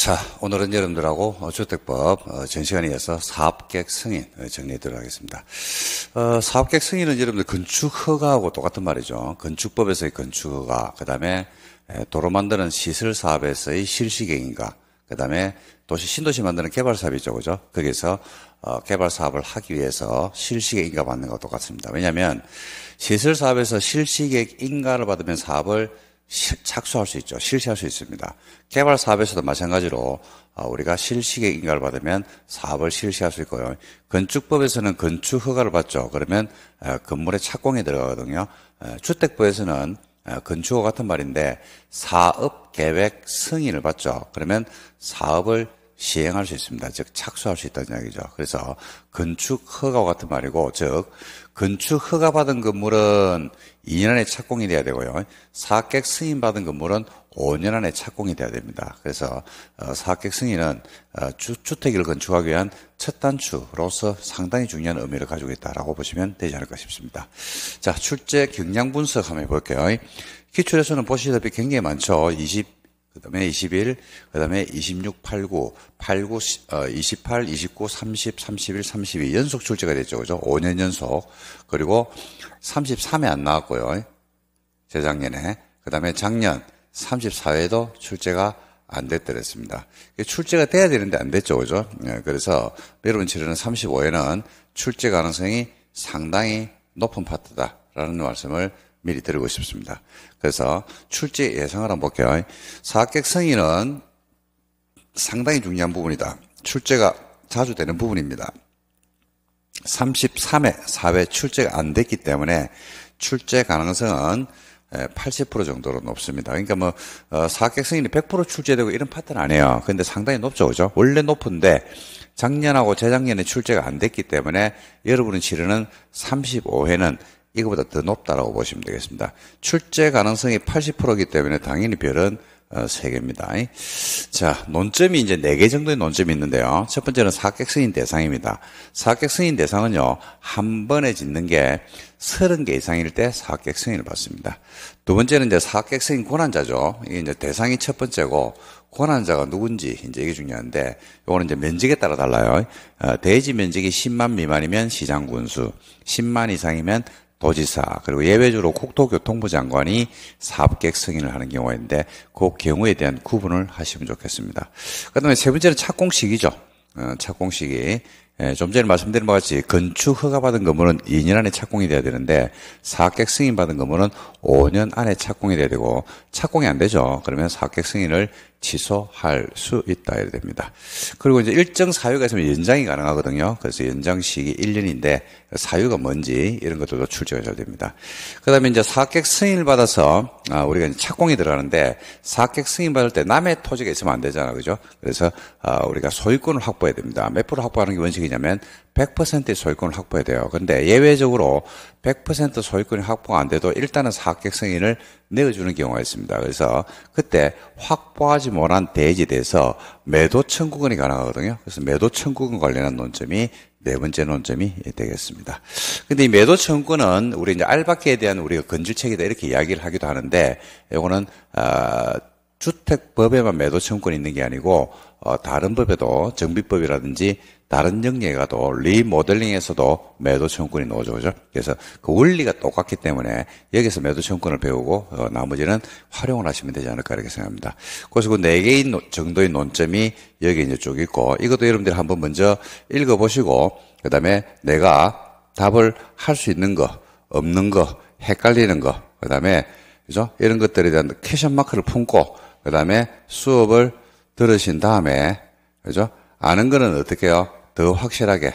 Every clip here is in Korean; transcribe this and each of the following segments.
자, 오늘은 여러분들하고 어, 주택법 어, 전 시간에서 사업객 승인 어, 정리해드리도록 하겠습니다. 어, 사업객 승인은 여러분들 건축 허가하고 똑같은 말이죠. 건축법에서의 건축 허가, 그 다음에 도로 만드는 시설 사업에서의 실시계인가, 그 다음에 도시 신도시 만드는 개발 사업이죠, 그죠? 거기서 어, 개발 사업을 하기 위해서 실시계인가 받는 것과 똑같습니다. 왜냐하면 시설 사업에서 실시계인가를 받으면 사업을 착수할 수 있죠. 실시할 수 있습니다. 개발 사업에서도 마찬가지로 아, 우리가 실시의 인가를 받으면 사업을 실시할 수 있고요. 건축법에서는 건축 허가를 받죠. 그러면 아, 건물에 착공이 들어가거든요. 아, 주택법에서는 건축허 같은 말인데 사업 계획 승인을 받죠. 그러면 사업을 시행할 수 있습니다. 즉 착수할 수 있다는 이야기죠. 그래서 건축 허가와 같은 말이고 즉 건축 허가 받은 건물은 2년 안에 착공이 돼야 되고요. 사학객 승인 받은 건물은 5년 안에 착공이 돼야 됩니다. 그래서 어, 사학객 승인은 어, 주택을 건축하기 위한 첫 단추로서 상당히 중요한 의미를 가지고 있다라고 보시면 되지 않을까 싶습니다. 자, 출제 경량 분석 한번 해볼게요. 기출에서는 보시다시피 굉장히 많죠. 20그 다음에 21, 그 다음에 26, 89, 89, 어, 28, 29, 30, 31, 32 연속 출제가 됐죠. 그죠? 5년 연속. 그리고 33에 안 나왔고요. 재작년에. 그 다음에 작년 34회도 출제가 안 됐더랬습니다. 출제가 돼야 되는데 안 됐죠. 그죠? 예, 그래서 여러분 치료는 35회는 출제 가능성이 상당히 높은 파트다라는 말씀을 미리 드리고 싶습니다. 그래서 출제 예상을 한번 볼게요. 사학객 승인은 상당히 중요한 부분이다. 출제가 자주 되는 부분입니다. 33회, 4회 출제가 안 됐기 때문에 출제 가능성은 80% 정도로 높습니다. 그러니까 뭐, 어, 사학객 승인이 100% 출제되고 이런 파트는 아니에요. 근데 상당히 높죠, 그죠? 원래 높은데, 작년하고 재작년에 출제가 안 됐기 때문에 여러분이 치르는 35회는 이거보다 더 높다라고 보시면 되겠습니다. 출제 가능성이 80%이기 때문에 당연히 별은 3 어, 개입니다. 자, 논점이 이제 4개 정도의 논점이 있는데요. 첫 번째는 사각승인 대상입니다. 사각승인 대상은요, 한 번에 짓는 게 30개 이상일 때 사각승인을 받습니다. 두 번째는 이제 사각승인 권한자죠 이게 이제 대상이 첫 번째고, 권한자가 누군지 이제 이게 중요한데 이거는 이제 면적에 따라 달라요. 어, 대지 면적이 10만 미만이면 시장 군수, 10만 이상이면 도지사 그리고 예외적으로 국토교통부 장관이 사업객 승인을 하는 경우인데 그 경우에 대한 구분을 하시면 좋겠습니다. 그다음에 세 번째는 착공식이죠. 어, 착공식이 예, 좀 전에 말씀드린 바와 같이 건축 허가받은 건물은 2년 안에 착공이 돼야 되는데 사업객 승인받은 건물은 5년 안에 착공이 돼야 되고 착공이 안 되죠. 그러면 사업객 승인을 취소할 수 있다 해야 됩니다. 그리고 이제 일정 사유가 있으면 연장이 가능하거든요. 그래서 연장식이 1년인데 사유가 뭔지 이런 것들도 출제가 잘 됩니다. 그다음에 이제 사객 승인을 받아서 아, 우리가 이제 착공이 들어가는데 사객 승인 받을 때 남의 토지가 있으면 안 되잖아, 그죠? 그래서 아, 우리가 소유권을 확보해야 됩니다. 몇 프로 확보하는 게 원칙이냐면 100%의 소유권을 확보해야 돼요. 그런데 예외적으로 100% 소유권이 확보가 안 돼도 일단은 사학객 승인을 내어주는 경우가 있습니다. 그래서 그때 확보하지 못한 대지에 대해서 매도 청구권이 가능하거든요. 그래서 매도 청구권 관련한 논점이 네 번째 논점이 되겠습니다. 근데 이 매도 청구권은 우리 이제 알바기에 대한 우리가 건질책이다 이렇게 이야기를 하기도 하는데 이거는 어, 주택법에만 매도 청구권이 있는 게 아니고 어, 다른 법에도 정비법이라든지 다른 영역에도 리모델링에서도 매도 청구권이 나오죠. 그죠? 그래서 그 원리가 똑같기 때문에 여기서 매도 청구권을 배우고 어, 나머지는 활용을 하시면 되지 않을까 이렇게 생각합니다. 그래서 그 네개인 정도의 논점이 여기 이제 쭉 있고 이것도 여러분들이 한번 먼저 읽어보시고 그 다음에 내가 답을 할 수 있는 거, 없는 거, 헷갈리는 거, 그 다음에 그죠? 이런 것들에 대한 캐션 마크를 품고 그 다음에 수업을 들으신 다음에 그죠? 아는 거는 어떻게요? 해더 확실하게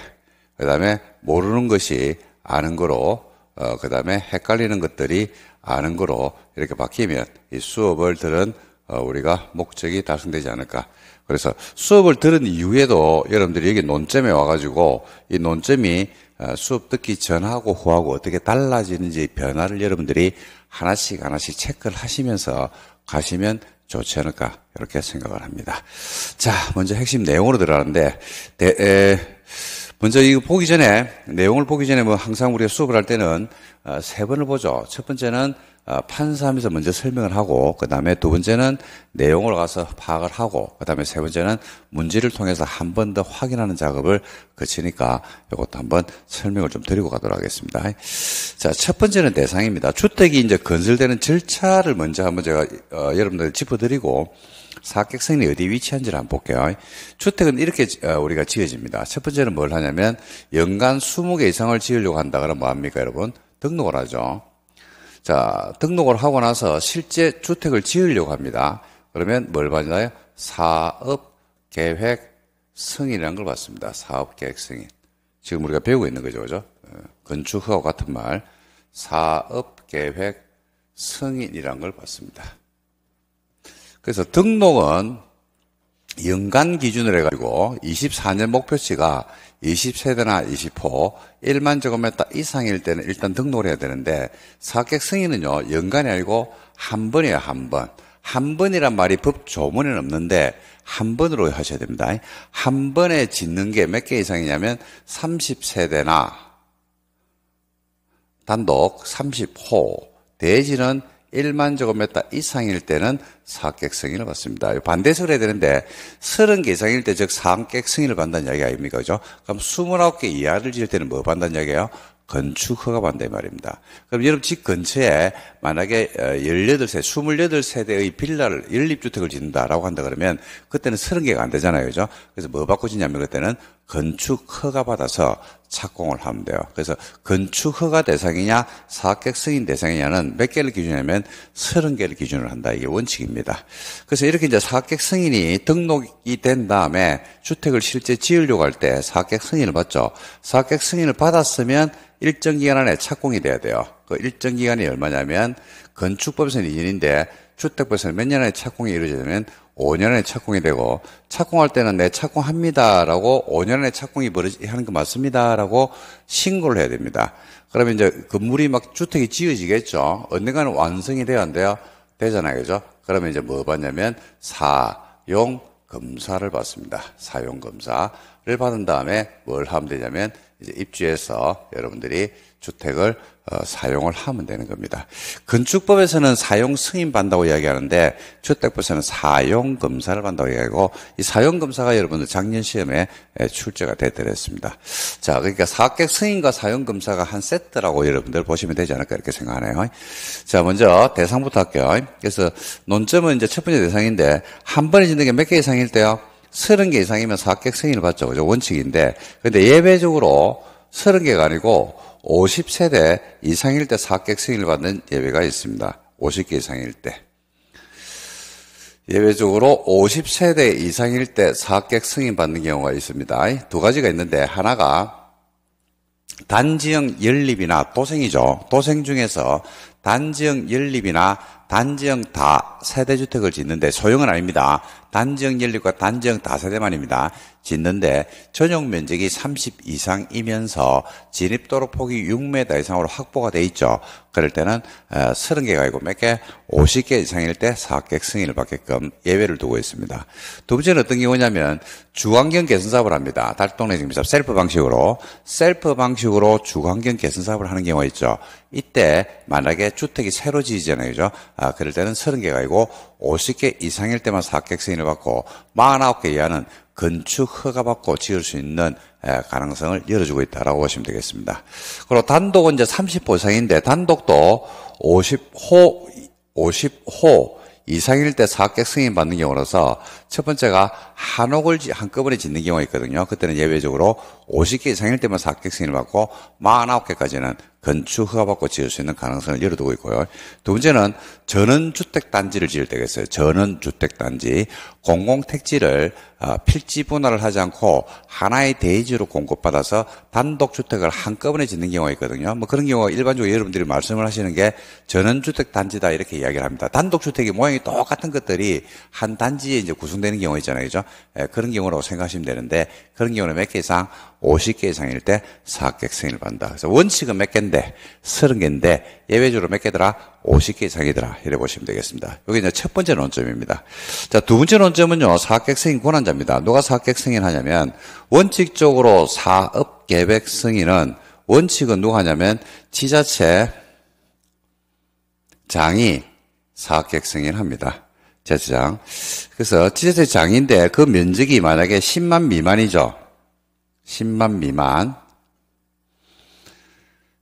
그다음에 모르는 것이 아는 거로 어, 그다음에 헷갈리는 것들이 아는 거로 이렇게 바뀌면 이 수업을 들은 어, 우리가 목적이 달성되지 않을까. 그래서 수업을 들은 이후에도 여러분들이 여기 논점에 와가지고 이 논점이 어, 수업 듣기 전하고 후하고 어떻게 달라지는지 변화를 여러분들이 하나씩 하나씩 체크를 하시면서 가시면 좋지 않을까 이렇게 생각을 합니다. 자, 먼저 핵심 내용으로 들어가는데 대, 에, 먼저 이거 보기 전에 내용을 보기 전에 뭐 항상 우리가 수업을 할 때는 어, 세 번을 보죠. 첫 번째는 아, 판사하면서 먼저 설명을 하고 그 다음에 두 번째는 내용을 가서 파악을 하고 그 다음에 세 번째는 문제를 통해서 한 번 더 확인하는 작업을 거치니까 이것도 한번 설명을 좀 드리고 가도록 하겠습니다. 자, 첫 번째는 대상입니다. 주택이 이제 건설되는 절차를 먼저 한번 제가 어, 여러분들 짚어드리고 사각선이 어디 위치한지를 한번 볼게요. 주택은 이렇게 어, 우리가 지어집니다. 첫 번째는 뭘 하냐면 연간 20개 이상을 지으려고 한다 그러면 뭐합니까 여러분? 등록을 하죠. 자, 등록을 하고 나서 실제 주택을 지으려고 합니다. 그러면 뭘 받나요? 사업 계획 승인이라는 걸 받습니다. 사업 계획 승인. 지금 우리가 배우고 있는 거죠. 그죠? 어, 건축허가 같은 말. 사업 계획 승인이라는 걸 받습니다. 그래서 등록은 연간 기준으로 해가지고 24년 목표치가 20세대나 20호, 1만 제곱미터 이상일 때는 일단 등록을 해야 되는데 사객 승인은요, 연간이 아니고 한 번이에요, 한 번. 한 번이란 말이 법 조문에는 없는데 한 번으로 하셔야 됩니다. 한 번에 짓는 게 몇 개 이상이냐면 30세대나 단독 30호, 대지는 1만 제곱미터 이상일 때는 사각격성인을 받습니다. 반대해석 해야 되는데 30개 이상일 때 즉 사각격성인을 받는다는 이야기 아닙니까? 그죠? 그럼 29개 이하를 지을 때는 뭐 받는다는 이야기예요? 건축 허가 반대 말입니다. 그럼 여러분 집 근처에 만약에 18세, 어, 28세대의 빌라를 연립주택을 짓는다라고 한다 그러면 그때는 30개가 안 되잖아요. 그죠? 그래서 뭐 받고 짓냐면 그때는 건축 허가 받아서 착공을 하면 돼요. 그래서 건축 허가 대상이냐, 사업객 승인 대상이냐는 몇 개를 기준하면 서른 개를 기준으로 한다. 이게 원칙입니다. 그래서 이렇게 이제 사업객 승인이 등록이 된 다음에 주택을 실제 지으려고 할 때 사업객 승인을 받죠. 사업객 승인을 받았으면 일정 기간 안에 착공이 돼야 돼요. 그 일정 기간이 얼마냐면 건축법에서는 2년인데 주택법에서는 몇 년 안에 착공이 이루어지면 5년에 착공이 되고 착공할 때는 내 착공합니다라고 5년에 착공이 하는 거 맞습니다라고 신고를 해야 됩니다. 그러면 이제 건물이 막 주택이 지어지겠죠. 언젠가는 완성이 되었 한대요. 되잖아요. 그죠? 그러면 이제 뭐 받냐면 사용 검사를 받습니다. 사용 검사를 받은 다음에 뭘 하면 되냐면 이제 입주해서 여러분들이 주택을 어, 사용을 하면 되는 겁니다. 건축법에서는 사용 승인 받는다고 이야기하는데 주택법에서는 사용 검사를 받는다고 이야기하고 이 사용 검사가 여러분들 작년 시험에 출제가 되더랬습니다. 자, 그러니까 사업객 승인과 사용 검사가 한 세트라고 여러분들 보시면 되지 않을까 이렇게 생각하네요. 자, 먼저 대상부터 할게요. 그래서 논점은 이제 첫 번째 대상인데 한 번에 진득이 몇개 이상일 때요? 30개 이상이면 사업객 승인을 받죠. 그죠? 원칙인데 근데 예외적으로 30개가 아니고 50세대 이상일 때 사객 승인을 받는 예배가 있습니다. 50개 이상일 때. 예외적으로 50세대 이상일 때사객 승인 받는 경우가 있습니다. 두 가지가 있는데 하나가 단지형 연립이나 도생이죠. 도생 중에서 단지형 연립이나 단지형 다 세대주택을 짓는데 소형은 아닙니다. 단정 연립과 단정 다세대만입니다. 짓는데 전용 면적이 30 이상이면서 진입도로 폭이 6m 이상으로 확보가 돼 있죠. 그럴 때는 30개가 어, 있고 몇 개, 50개 이상일 때 사업객 승인을 받게끔 예외를 두고 있습니다. 두 번째는 어떤 경우냐면 주환경 개선 사업을 합니다. 달동네 정비사업 셀프 방식으로 셀프 방식으로 주환경 개선 사업을 하는 경우가 있죠. 이때 만약에 주택이 새로 지지잖아요 그죠? 아, 그럴 때는 30개가 있고 50개 이상일 때만 사객승인을 받고 49개 이하는 건축 허가 받고 지을 수 있는 가능성을 열어주고 있다라고 보시면 되겠습니다. 그리고 단독은 이제 30호 이상인데 단독도 50호 50호 이상일 때사업 승인 받는 경우라서 첫 번째가 한옥을 한꺼번에 짓는 경우가 있거든요. 그때는 예외적으로 50개 생일 때만 4개 승인을 받고 49개까지는 건축 허가받고 지을 수 있는 가능성을 열어두고 있고요. 두 번째는 전원주택단지를 지을 때가 있어요. 전원주택단지. 공공택지를 어, 필지 분할을 하지 않고 하나의 대지로 공급받아서 단독주택을 한꺼번에 짓는 경우가 있거든요. 뭐 그런 경우가 일반적으로 여러분들이 말씀을 하시는 게 전원주택단지다 이렇게 이야기를 합니다. 단독주택의 모양이 똑같은 것들이 한 단지에 이제 구성되는 경우 있잖아요. 그죠? 예, 그런 경우라고 생각하시면 되는데 그런 경우는 몇 개 이상 50개 이상일 때사학객 승인을 받는다. 그래서 원칙은 몇 개인데? 30개인데 예외적으로 몇 개더라? 50개 이상이더라. 이래 보시면 되겠습니다. 여기 이제 첫 번째 논점입니다. 자, 두 번째 논점은요. 사학객승인 권한자입니다. 누가 사학객승인 하냐면 원칙적으로 사업계획 승인은 원칙은 누가 하냐면 지자체 장이 사학객 승인합니다. 자치장. 그래서 지자체 장인데 그 면적이 만약에 10만 미만이죠. 10만 미만.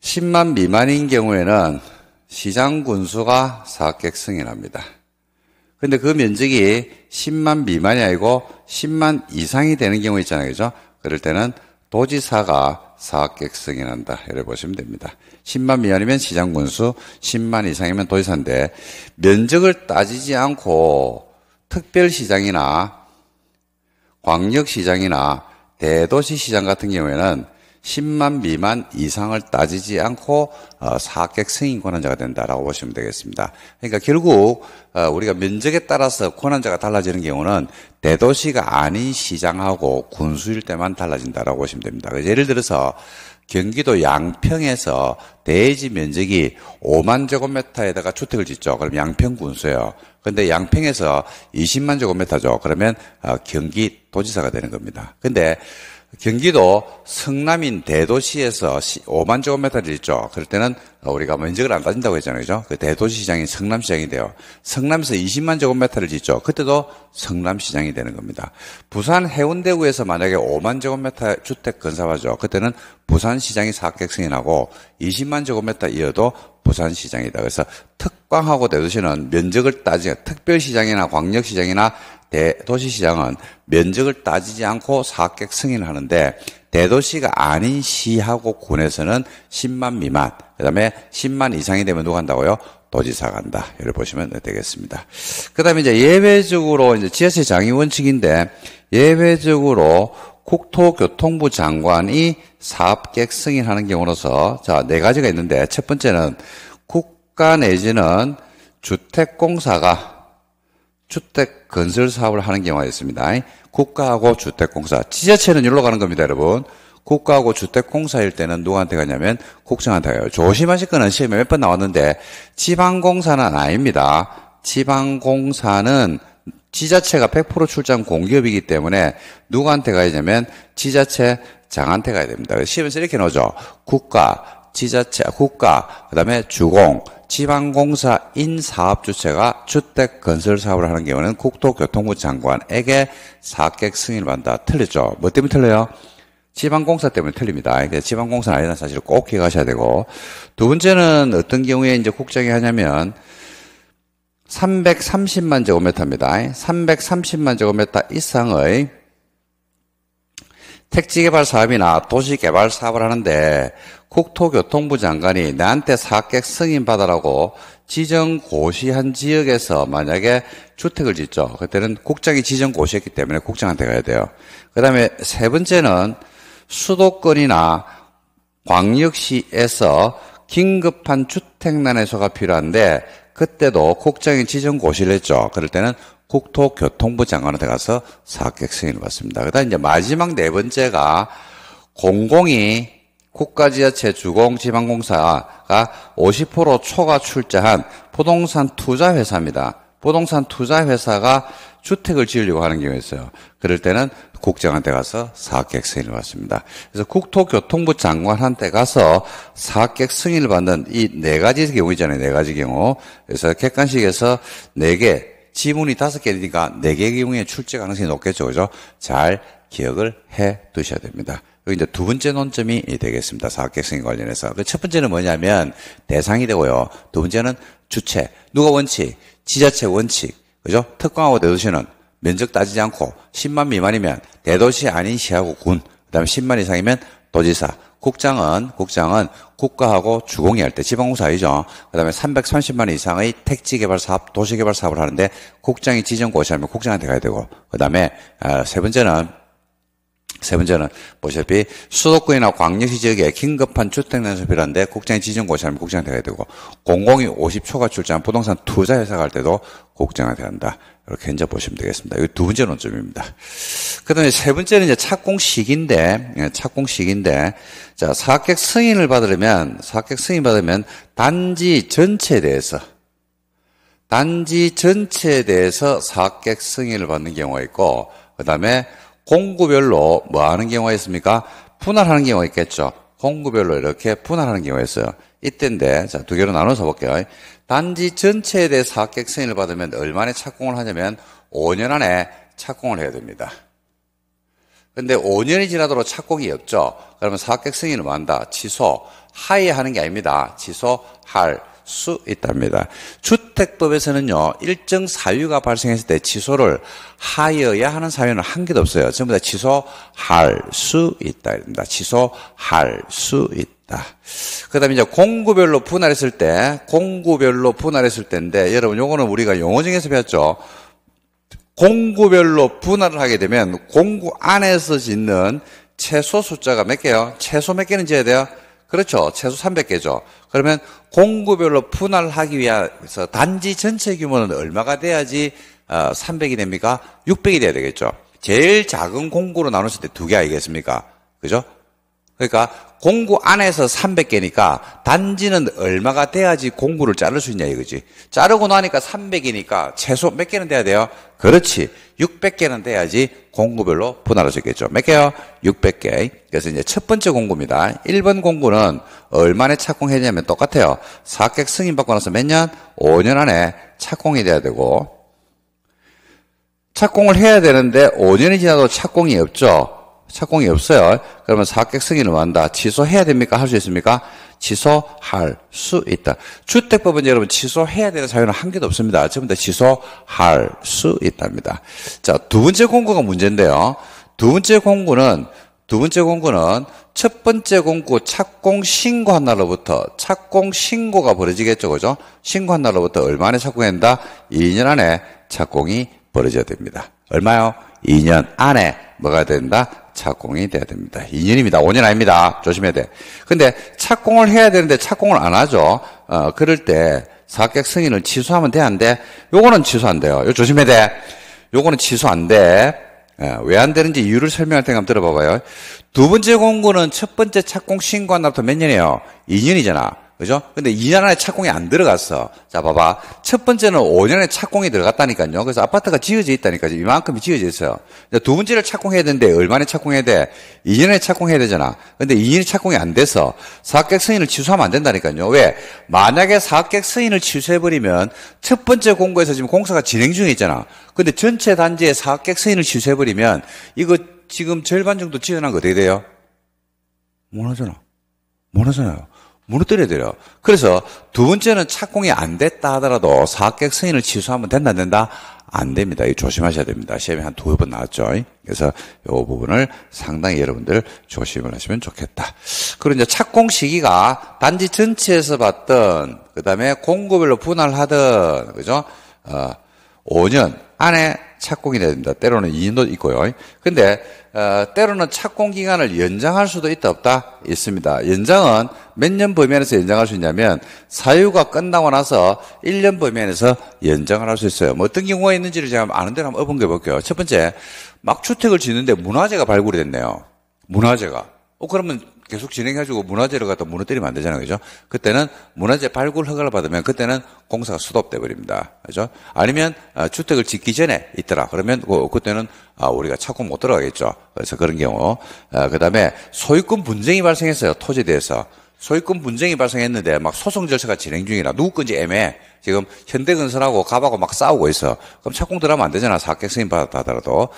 10만 미만인 경우에는 시장 군수가 사각객승인합니다 근데 그 면적이 10만 미만이 아니고 10만 이상이 되는 경우 있잖아요. 그죠? 그럴 때는 도지사가 사각객승인한다이래 보시면 됩니다. 10만 미만이면 시장 군수, 10만 이상이면 도지사인데 면적을 따지지 않고 특별시장이나 광역시장이나 대도시 시장 같은 경우에는 10만 미만 이상을 따지지 않고 어, 사학객 승인 권한자가 된다라고 보시면 되겠습니다. 그러니까 결국 어, 우리가 면적에 따라서 권한자가 달라지는 경우는 대도시가 아닌 시장하고 군수일 때만 달라진다라고 보시면 됩니다. 예를 들어서 경기도 양평에서 대지 면적이 5만 제곱미터에다가 주택을 짓죠. 그럼 양평 군수예요. 런데 양평에서 20만 제곱미터죠. 그러면 어, 경기 도지사가 되는 겁니다. 근데 경기도 성남인 대도시에서 5만 제곱미터를 잃죠. 그럴 때는 우리가 뭐 면적을 안 따진다고 했잖아요. 그죠? 그 대도시장이 시 성남시장이 돼요. 성남에서 20만 제곱미터를 짓죠. 그때도 성남시장이 되는 겁니다. 부산 해운대구에서 만약에 5만 제곱미터 주택 건설하죠. 그때는 부산시장이 사각격성이 나고 20만 제곱미터 이어도 부산시장이다. 그래서 특광하고 대도시는 면적을 따지면 특별시장이나 광역시장이나 대도시시장은 면적을 따지지 않고 사업객 승인하는데 대도시가 아닌 시하고 군에서는 10만 미만, 그 다음에 10만 이상이 되면 누가 한다고요? 도지사 간다. 이를 보시면 되겠습니다. 그 다음에 이제 예외적으로 이제 지자체 장의 원칙인데 예외적으로 국토교통부 장관이 사업객 승인하는 경우로서 자, 네 가지가 있는데 첫 번째는 국가 내지는 주택공사가 주택 건설 사업을 하는 경우가 있습니다. 국가하고 주택공사. 지자체는 일로 가는 겁니다, 여러분. 국가하고 주택공사일 때는 누구한테 가냐면 국정한테 가요. 조심하실 거는 시험에 몇 번 나왔는데 지방공사는 아닙니다. 지방공사는 지자체가 100% 출장 공기업이기 때문에 누구한테 가야 되냐면 지자체 장한테 가야 됩니다. 시험에서 이렇게 나오죠. 국가, 지자체, 국가, 그 다음에 주공, 지방공사 인사업주체가 주택건설사업을 하는 경우는 국토교통부 장관에게 사객 승인을 받는다. 틀리죠? 뭐 때문에 틀려요? 지방공사 때문에 틀립니다. 그러니까 지방공사는 아니라는 사실을 꼭 기억하셔야 되고 두 번째는 어떤 경우에 이제 국장이 하냐면 330만 제곱미터입니다. 330만 제곱미터 이상의 택지개발 사업이나 도시개발 사업을 하는데 국토교통부 장관이 나한테 사객 승인 받으라고 지정 고시한 지역에서 만약에 주택을 짓죠. 그때는 국장이 지정 고시했기 때문에 국장한테 가야 돼요. 그 다음에 세 번째는 수도권이나 광역시에서 긴급한 주택 난에서가 필요한데 그때도 국장이 지정 고시를 했죠. 그럴 때는 국토교통부 장관한테 가서 사학객 승인을 받습니다. 그다음 이제 마지막 네 번째가 공공이 국가지자체 주공지방공사가 50% 초과 출자한 부동산 투자회사입니다. 부동산 투자회사가 주택을 지으려고 하는 경우가 있어요. 그럴 때는 국장한테 가서 사업객 승인을 받습니다. 그래서 국토교통부 장관한테 가서 사업객 승인을 받는 이 네 가지 경우있잖아요네 가지 경우. 그래서 객관식에서 네개 지문이 다섯 개니까 네개의 경우에 출제 가능성이 높겠죠. 그죠? 잘 기억을 해 두셔야 됩니다. 여기 이제 두 번째 논점이 되겠습니다. 사학객성에 관련해서. 그 첫 번째는 뭐냐면 대상이 되고요. 두 번째는 주체. 누가 원칙? 지자체 원칙. 그죠? 특강하고 대도시는 면적 따지지 않고 10만 미만이면 대도시 아닌 시하고 군. 그 다음에 10만 이상이면 도지사. 국장은 국장은 국가하고 주공이 할 때 지방공사이죠. 그다음에 330만 이상의 택지 개발 사업, 도시 개발 사업을 하는데 국장이 지정 고시하면 국장한테 가야 되고 그다음에 아, 세 번째는 세 번째는 보시다시피 수도권이나 광역시 지역에 긴급한 주택난소비라한데 국장이 지정 고시하면 국장한테 가야 되고 공공이 50초가 출자한 부동산 투자회사 갈 때도 국장한테 간다. 이렇게 견제 보시면 되겠습니다. 이두 번째 논점입니다. 그다음에 세 번째는 이제 착공식인데 예, 착공식인데 자사각객 승인을 받으려면 사각객 승인 받으면 단지 전체에 대해서 단지 전체에 대해서 사각객 승인을 받는 경우가 있고 그다음에 공구별로 뭐 하는 경우가 있습니까? 분할하는 경우가 있겠죠. 공구별로 이렇게 분할하는 경우가 있어요. 이때인데 자두 개로 나눠서 볼게요. 단지 전체에 대해서 합격 승인을 받으면 얼마나 착공을 하냐면 5년 안에 착공을 해야 됩니다. 근데 5년이 지나도록 착공이 없죠. 그러면 사학객 승인을 한다. 취소. 하에 하는 게 아닙니다. 취소할 수 있답니다. 주택법에서는요, 일정 사유가 발생했을 때 취소를 하여야 하는 사유는 한 개도 없어요. 전부 다 취소할 수 있다. 입니다. 취소할 수 있다. 그 다음에 이제 공구별로 분할했을 때, 공구별로 분할했을 때인데, 여러분, 요거는 우리가 용어 중에서 배웠죠. 공구별로 분할을 하게 되면, 공구 안에서 짓는 최소 숫자가 몇 개요? 최소 몇 개는 지어야 돼요? 그렇죠. 최소 300개죠. 그러면 공구별로 분할하기 위해서 단지 전체 규모는 얼마가 돼야지 300이 어, 됩니까? 600이 돼야 되겠죠. 제일 작은 공구로 나눴을 때 두 개 아니겠습니까? 그죠? 그러니까 공구 안에서 300개니까 단지는 얼마가 돼야지 공구를 자를 수 있냐 이거지. 자르고 나니까 300이니까 최소 몇 개는 돼야 돼요? 그렇지. 600개는 돼야지 공구별로 분할할수있겠죠몇 개요? 600개. 그래서 이제 첫 번째 공구입니다. 1번 공구는 얼마에 착공했냐면 똑같아요. 사객 승인받고 나서 몇 년? 5년 안에 착공이 돼야 되고 착공을 해야 되는데 5년이 지나도 착공이 없죠. 착공이 없어요. 그러면 사학객 승인을 원한다 취소해야 됩니까? 할 수 있습니까? 취소할 수 있다. 주택법은 여러분 취소해야 되는 사유는 한 개도 없습니다. 전부 다 취소할 수 있답니다. 자, 두 번째 공고가 문제인데요. 두 번째 공고는두 번째 공고는첫 번째 공고 착공 신고한 날로부터 착공 신고가 벌어지겠죠, 그죠? 신고한 날로부터 얼마 나 착공한다? 2년 안에 착공이 벌어져야 됩니다. 얼마요? 2년 안에 뭐가 된다? 착공이 돼야 됩니다. 2년입니다. 5년 아닙니다. 조심해야 돼. 근데 착공을 해야 되는데 착공을 안 하죠. 어, 그럴 때 사객 승인을 취소하면 돼, 안 돼? 요거는 취소 안 돼요. 요 조심해야 돼. 요거는 취소 안 돼. 예, 왜안 되는지 이유를 설명할 때 한번 들어봐봐요. 두 번째 공고는 첫 번째 착공 신고한 날부터 몇 년이에요? 2년이잖아. 그죠? 근데 2년 안에 착공이 안 들어갔어. 자, 봐봐. 첫 번째는 5년에 착공이 들어갔다니까요. 그래서 아파트가 지어져 있다니까요. 이만큼이 지어져 있어요. 두 번째를 착공해야 되는데, 얼마나 착공해야 돼? 2년에 착공해야 되잖아. 근데 2년에 착공이 안 돼서 사업객 승인을 취소하면 안 된다니까요. 왜? 만약에 사업객 승인을 취소해버리면 첫 번째 공고에서 지금 공사가 진행 중에 있잖아. 근데 전체 단지에 사업객 승인을 취소해버리면 이거 지금 절반 정도 지어난 거 어떻게 돼요? 못하잖아. 못하잖아요. 무너뜨려야 돼요. 그래서 두 번째는 착공이 안 됐다 하더라도 사각객 승인을 취소하면 된다, 안 된다? 안 됩니다. 이 조심하셔야 됩니다. 시험이 한 두어 번 나왔죠. 그래서 이 부분을 상당히 여러분들 조심을 하시면 좋겠다. 그리고 이제 착공 시기가 단지 전체에서 봤던, 그 다음에 공급별로 분할하던, 그죠? 어, 5년 안에 착공이 됩니다. 때로는 2년도 있고요. 근데 어, 때로는 착공 기간을 연장할 수도 있다 없다 있습니다. 연장은 몇 년 범위 안에서 연장할 수 있냐면 사유가 끝나고 나서 1년 범위 안에서 연장을 할 수 있어요. 뭐 어떤 경우가 있는지를 제가 아는 대로 한번 어번겨 볼게요. 첫 번째, 막 주택을 짓는데 문화재가 발굴이 됐네요. 문화재가. 어, 그러면 계속 진행해주고 문화재를 갖다 무너뜨리면 안 되잖아요. 그죠? 그때는 문화재 발굴 허가를 받으면 그때는 공사가 수도돼 버립니다. 그죠? 아니면 아, 주택을 짓기 전에 있더라. 그러면 그, 그때는 아, 우리가 찾고 못 들어가겠죠. 그래서 그런 경우. 아, 그 다음에 소유권 분쟁이 발생했어요. 토지에 대해서. 소유권 분쟁이 발생했는데 막 소송 절차가 진행 중이라 누구 건지 애매해. 지금 현대건설하고 갑하고 막 싸우고 있어. 그럼 착공 들어가면 안 되잖아. 사객 승인 받아더라도.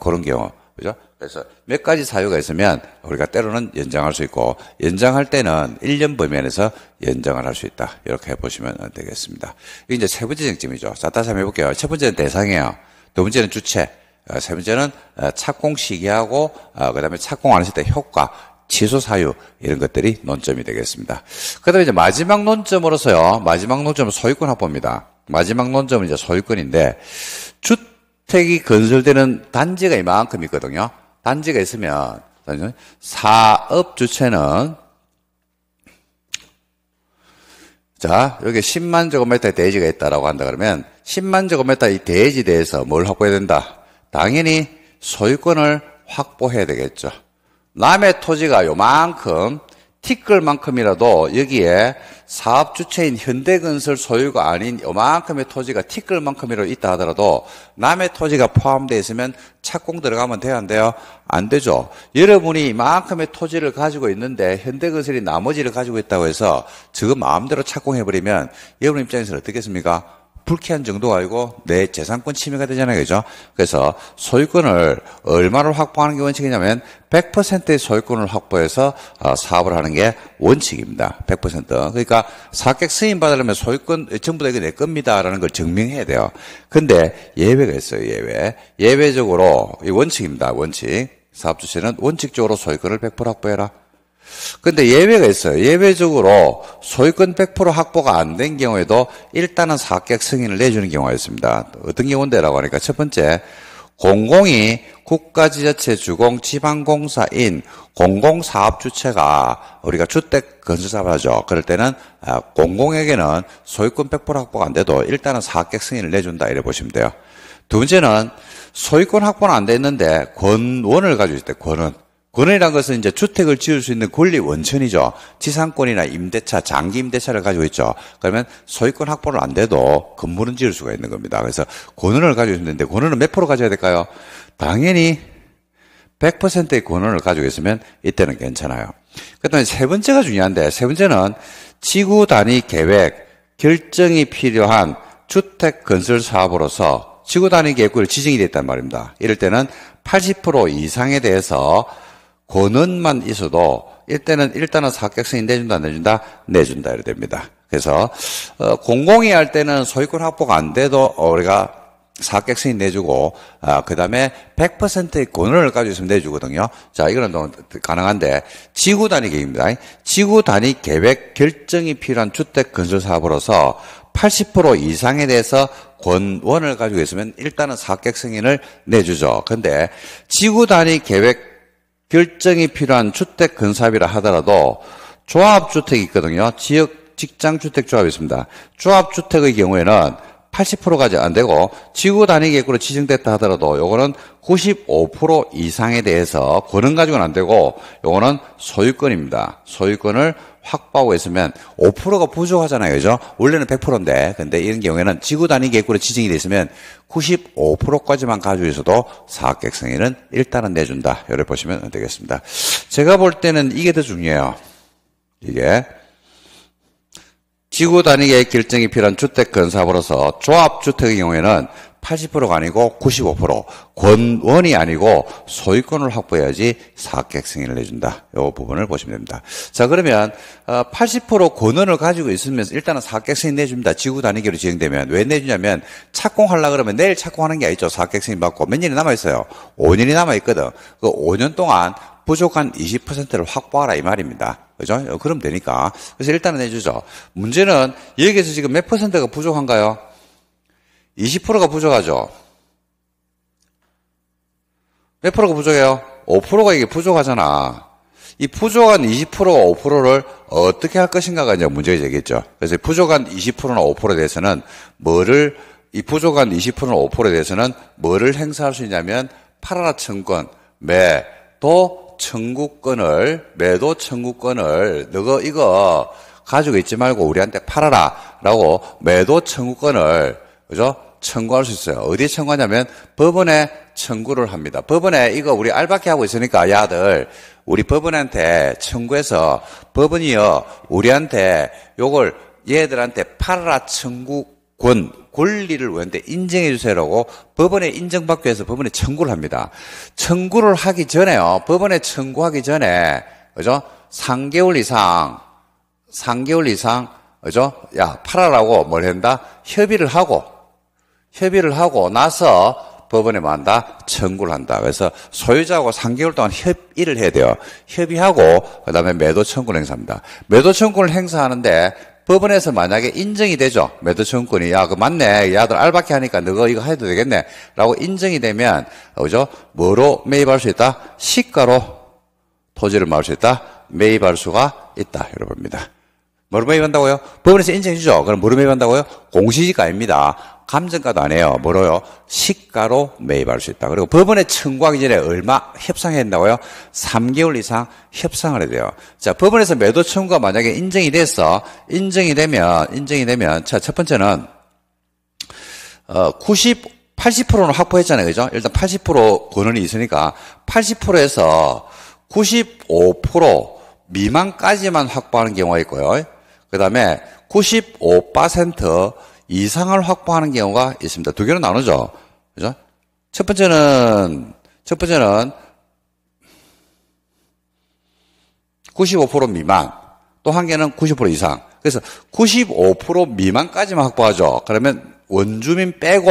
그런 경우. 그죠? 그래서 몇 가지 사유가 있으면 우리가 때로는 연장할 수 있고 연장할 때는 1년 범위 안에서 연장을 할 수 있다. 이렇게 보시면 되겠습니다. 이게 이제 세 번째 쟁점이죠. 자, 다시 한번 해볼게요. 첫 번째는 대상이에요. 두 번째는 주체. 어, 세 번째는 어, 착공 시기하고 어, 그다음에 착공 안 했을 때 효과. 취소 사유 이런 것들이 논점이 되겠습니다. 그다음에 이제 마지막 논점으로서요. 마지막 논점은 소유권 확보입니다. 마지막 논점은 이제 소유권인데 주택이 건설되는 단지가 이만큼 있거든요. 단지가 있으면 사업 주체는 자, 여기 10만 제곱미터의 대지가 있다라고 한다 그러면 10만 제곱미터 의 대지에 대해서 뭘 확보해야 된다? 당연히 소유권을 확보해야 되겠죠. 남의 토지가 요만큼 티끌만큼이라도 여기에 사업 주체인 현대건설 소유가 아닌 요만큼의 토지가 티끌만큼이라도 있다 하더라도 남의 토지가 포함되어 있으면 착공 들어가면 돼야 안 돼요? 안 되죠. 여러분이 이만큼의 토지를 가지고 있는데 현대건설이 나머지를 가지고 있다고 해서 지금 마음대로 착공해버리면 여러분 입장에서는 어떻겠습니까? 불쾌한 정도가 아니고 내 재산권 침해가 되잖아요. 그죠? 그래서 소유권을 얼마로 확보하는 게 원칙이냐면 100%의 소유권을 확보해서 어, 사업을 하는 게 원칙입니다. 100%. 그러니까 사객 승인 받으려면 소유권 전부 다 이게 내 겁니다라는 걸 증명해야 돼요. 근데 예외가 있어요. 예외. 예외적으로 이 원칙입니다. 원칙. 사업주체는 원칙적으로 소유권을 100% 확보해라. 근데 예외가 있어요. 예외적으로 소유권 100% 확보가 안 된 경우에도 일단은 사격 승인을 내주는 경우가 있습니다. 어떤 경우인데라고 하니까 첫 번째, 공공이 국가지자체 주공 지방공사인 공공사업 주체가 우리가 주택 건설사업을 하죠. 그럴 때는 아, 공공에게는 소유권 100% 확보가 안 돼도 일단은 사업객 승인을 내준다 이래 보시면 돼요. 두 번째는 소유권 확보는 안 됐는데 권원을 가지고 있을 때 권은 권리란 것은 이제 주택을 지을 수 있는 권리 원천이죠. 지상권이나 임대차, 장기 임대차를 가지고 있죠. 그러면 소유권 확보를 안 돼도 건물은 지을 수가 있는 겁니다. 그래서 권한을 가지고 있는데 권한은 몇 프로 가져야 될까요? 당연히 100%의 권한을 가지고 있으면 이때는 괜찮아요. 그다음에 세 번째가 중요한데 세 번째는 지구 단위 계획 결정이 필요한 주택 건설 사업으로서 지구 단위 계획을 지정이 됐단 말입니다. 이럴 때는 80% 이상에 대해서 권한만 있어도 일단은 일단은 합격성이 내준다 내준다 내준다 이래 됩니다. 그래서 어, 공공이 할 때는 소유권 확보가 안 돼도 우리가 사격승이 내주고, 아, 그 다음에 100%의 권한을 가지고 있으면 내주거든요. 자, 이거는 또 가능한데, 지구 단위 계획입니다. 지구 단위 계획 결정이 필요한 주택 건설 사업으로서 80% 이상에 대해서 권원을 가지고 있으면 일단은 사격 승인을 내주죠. 근데 지구 단위 계획 결정이 필요한 주택 근사비라 하더라도 조합주택이 있거든요. 지역 직장주택 조합이 있습니다. 조합주택의 경우에는 80%까지 안 되고 지구 단위계획으로 지정됐다 하더라도 요거는 95% 이상에 대해서 권한 가지고는 안 되고 요거는 소유권입니다. 소유권을 확보하고 있으면 5%가 부족하잖아요. 그죠? 원래는 100%인데 근데 이런 경우에는 지구 단위계획으로 지정이 됐으면 95%까지만 가지고 있어도 사업객 승인은 일단은 내준다. 요를 보시면 되겠습니다. 제가 볼 때는 이게 더 중요해요. 이게 지구 단위의 결정이 필요한 주택 건사업으로서 조합주택의 경우에는 80%가 아니고 95% 권원이 아니고 소유권을 확보해야지 사업객 승인을 내준다. 이 부분을 보시면 됩니다. 자 그러면 80% 어, 권원을 가지고 있으면서 일단은 사업객 승인 내줍니다. 지구 단위계로 지정되면 왜 내주냐면 착공하려 그러면 내일 착공하는 게 아니죠. 사업객 승인 받고 몇 년이 남아 있어요. 5년이 남아 있거든. 그 5년 동안 부족한 20%를 확보하라 이 말입니다. 그죠? 어, 그럼 되니까. 그래서 일단은 해주죠. 문제는 여기에서 지금 몇 퍼센트가 부족한가요? 20%가 부족하죠? 몇 프로가 부족해요? 5%가 이게 부족하잖아. 이 부족한 20%와 5%를 어떻게 할 것인가가 이제 문제가 되겠죠. 그래서 부족한 20%나 5%에 대해서는 뭐를, 이 부족한 20%나 5%에 대해서는 뭐를 행사할 수 있냐면, 파라라 증권, 매, 도 청구권을 매도 청구권을 너거 이거 가지고 있지 말고 우리한테 팔아라라고 매도 청구권을 그죠? 청구할 수 있어요. 어디 청구하냐면 법원에 청구를 합니다. 법원에 이거 우리 알바케 하고 있으니까 야들 우리 법원한테 청구해서 법원이요 우리한테 요걸 얘들한테 팔아라 청구권 권리를 원하는데 인정해 주세요라고 법원에 인정받기 위해서 법원에 청구를 합니다. 청구를 하기 전에요. 법원에 청구하기 전에 그죠? 3개월 이상 3개월 이상 그죠? 야, 팔아라고 뭘 한다? 협의를 하고 협의를 하고 나서 법원에 만다 청구를 한다. 그래서 소유자하고 3개월 동안 협의를 해야 돼요. 협의하고 그다음에 매도 청구를 행사합니다. 매도 청구를 행사하는데 법원에서 만약에 인정이 되죠. 매도청구권이. 야, 그 맞네. 야들 알바케 하니까 너가 이거 해도 되겠네. 라고 인정이 되면, 그죠? 뭐로 매입할 수 있다? 시가로 토지를 마을 수 있다? 매입할 수가 있다. 여러분입니다. 뭐로 매입한다고요? 법원에서 인정해주죠. 그럼 뭐로 매입한다고요? 공시지가입니다. 감정가도 안 해요. 뭐로요? 시가로 매입할 수 있다. 그리고 법원에 청구하기 전에 얼마 협상해야 된다고요? 3개월 이상 협상을 해야 돼요. 자, 법원에서 매도 청구가 만약에 인정이 돼서 인정이 되면 인정이 되면 자, 첫 번째는 어, 90 80%는 확보했잖아요. 그죠? 일단 80% 권한이 있으니까 80%에서 95% 미만까지만 확보하는 경우가 있고요. 그다음에 95% 이상을 확보하는 경우가 있습니다. 두 개로 나누죠. 그죠? 첫 번째는, 첫 번째는 95% 미만, 또 한 개는 9 0 이상. 그래서 95% 미만까지만 확보하죠. 그러면 원주민 빼고,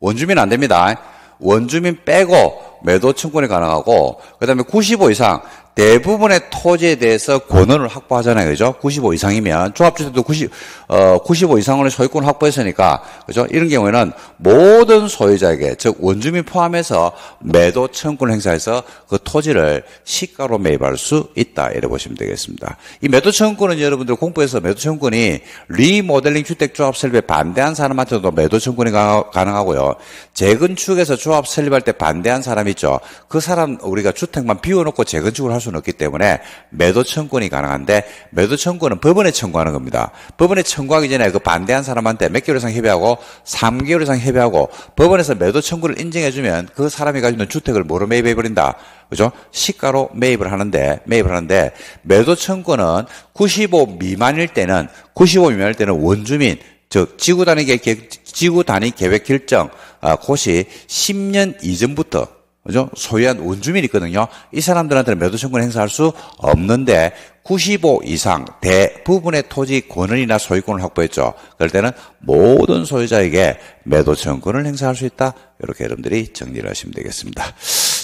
원주민 안 됩니다. 원주민 빼고 매도 청구권이 가능하고 그다음에 95 이상 대부분의 토지에 대해서 권한을 확보하잖아요. 그죠? 95 이상이면 조합주택도 90, 어, 95 이상으로 소유권 을 확보했으니까 그죠? 이런 경우에는 모든 소유자에게 즉 원주민 포함해서 매도 청구권 행사해서 그 토지를 시가로 매입할 수 있다. 이래 보시면 되겠습니다. 이 매도 청구권은 여러분들 공부해서 매도 청구권이 리모델링 주택 조합 설립에 반대한 사람한테도 매도 청구권이 가능하고요. 재건축에서 조합 설립할 때 반대한 사람이 있죠. 그 사람 우리가 주택만 비워놓고 재건축을 할 수는 없기 때문에 매도 청구이 권 가능한데 매도 청구권은 법원에 청구하는 겁니다. 법원에 청구하기 전에 그 반대한 사람한테 몇 개월 이상 협의하고 3개월 이상 협의하고 법원에서 매도 청구를 인정해주면 그 사람이 가지고 있는 주택을 뭐로 매입해버린다. 그죠? 시가로 매입을 하는데, 매입을 하는데, 매도 청구는 95 미만일 때는, 95 미만일 때는 원주민, 즉 지구 단위 계획 지구 단위 계획 결정 아, 곳이 10년 이전부터 그죠? 소유한 원주민이 있거든요. 이 사람들한테는 매도청구를 행사할 수 없는데 95 이상 대부분의 토지 권을이나 소유권을 확보했죠. 그럴 때는 모든 소유자에게 매도청구권을 행사할 수 있다. 이렇게 여러분들이 정리를 하시면 되겠습니다.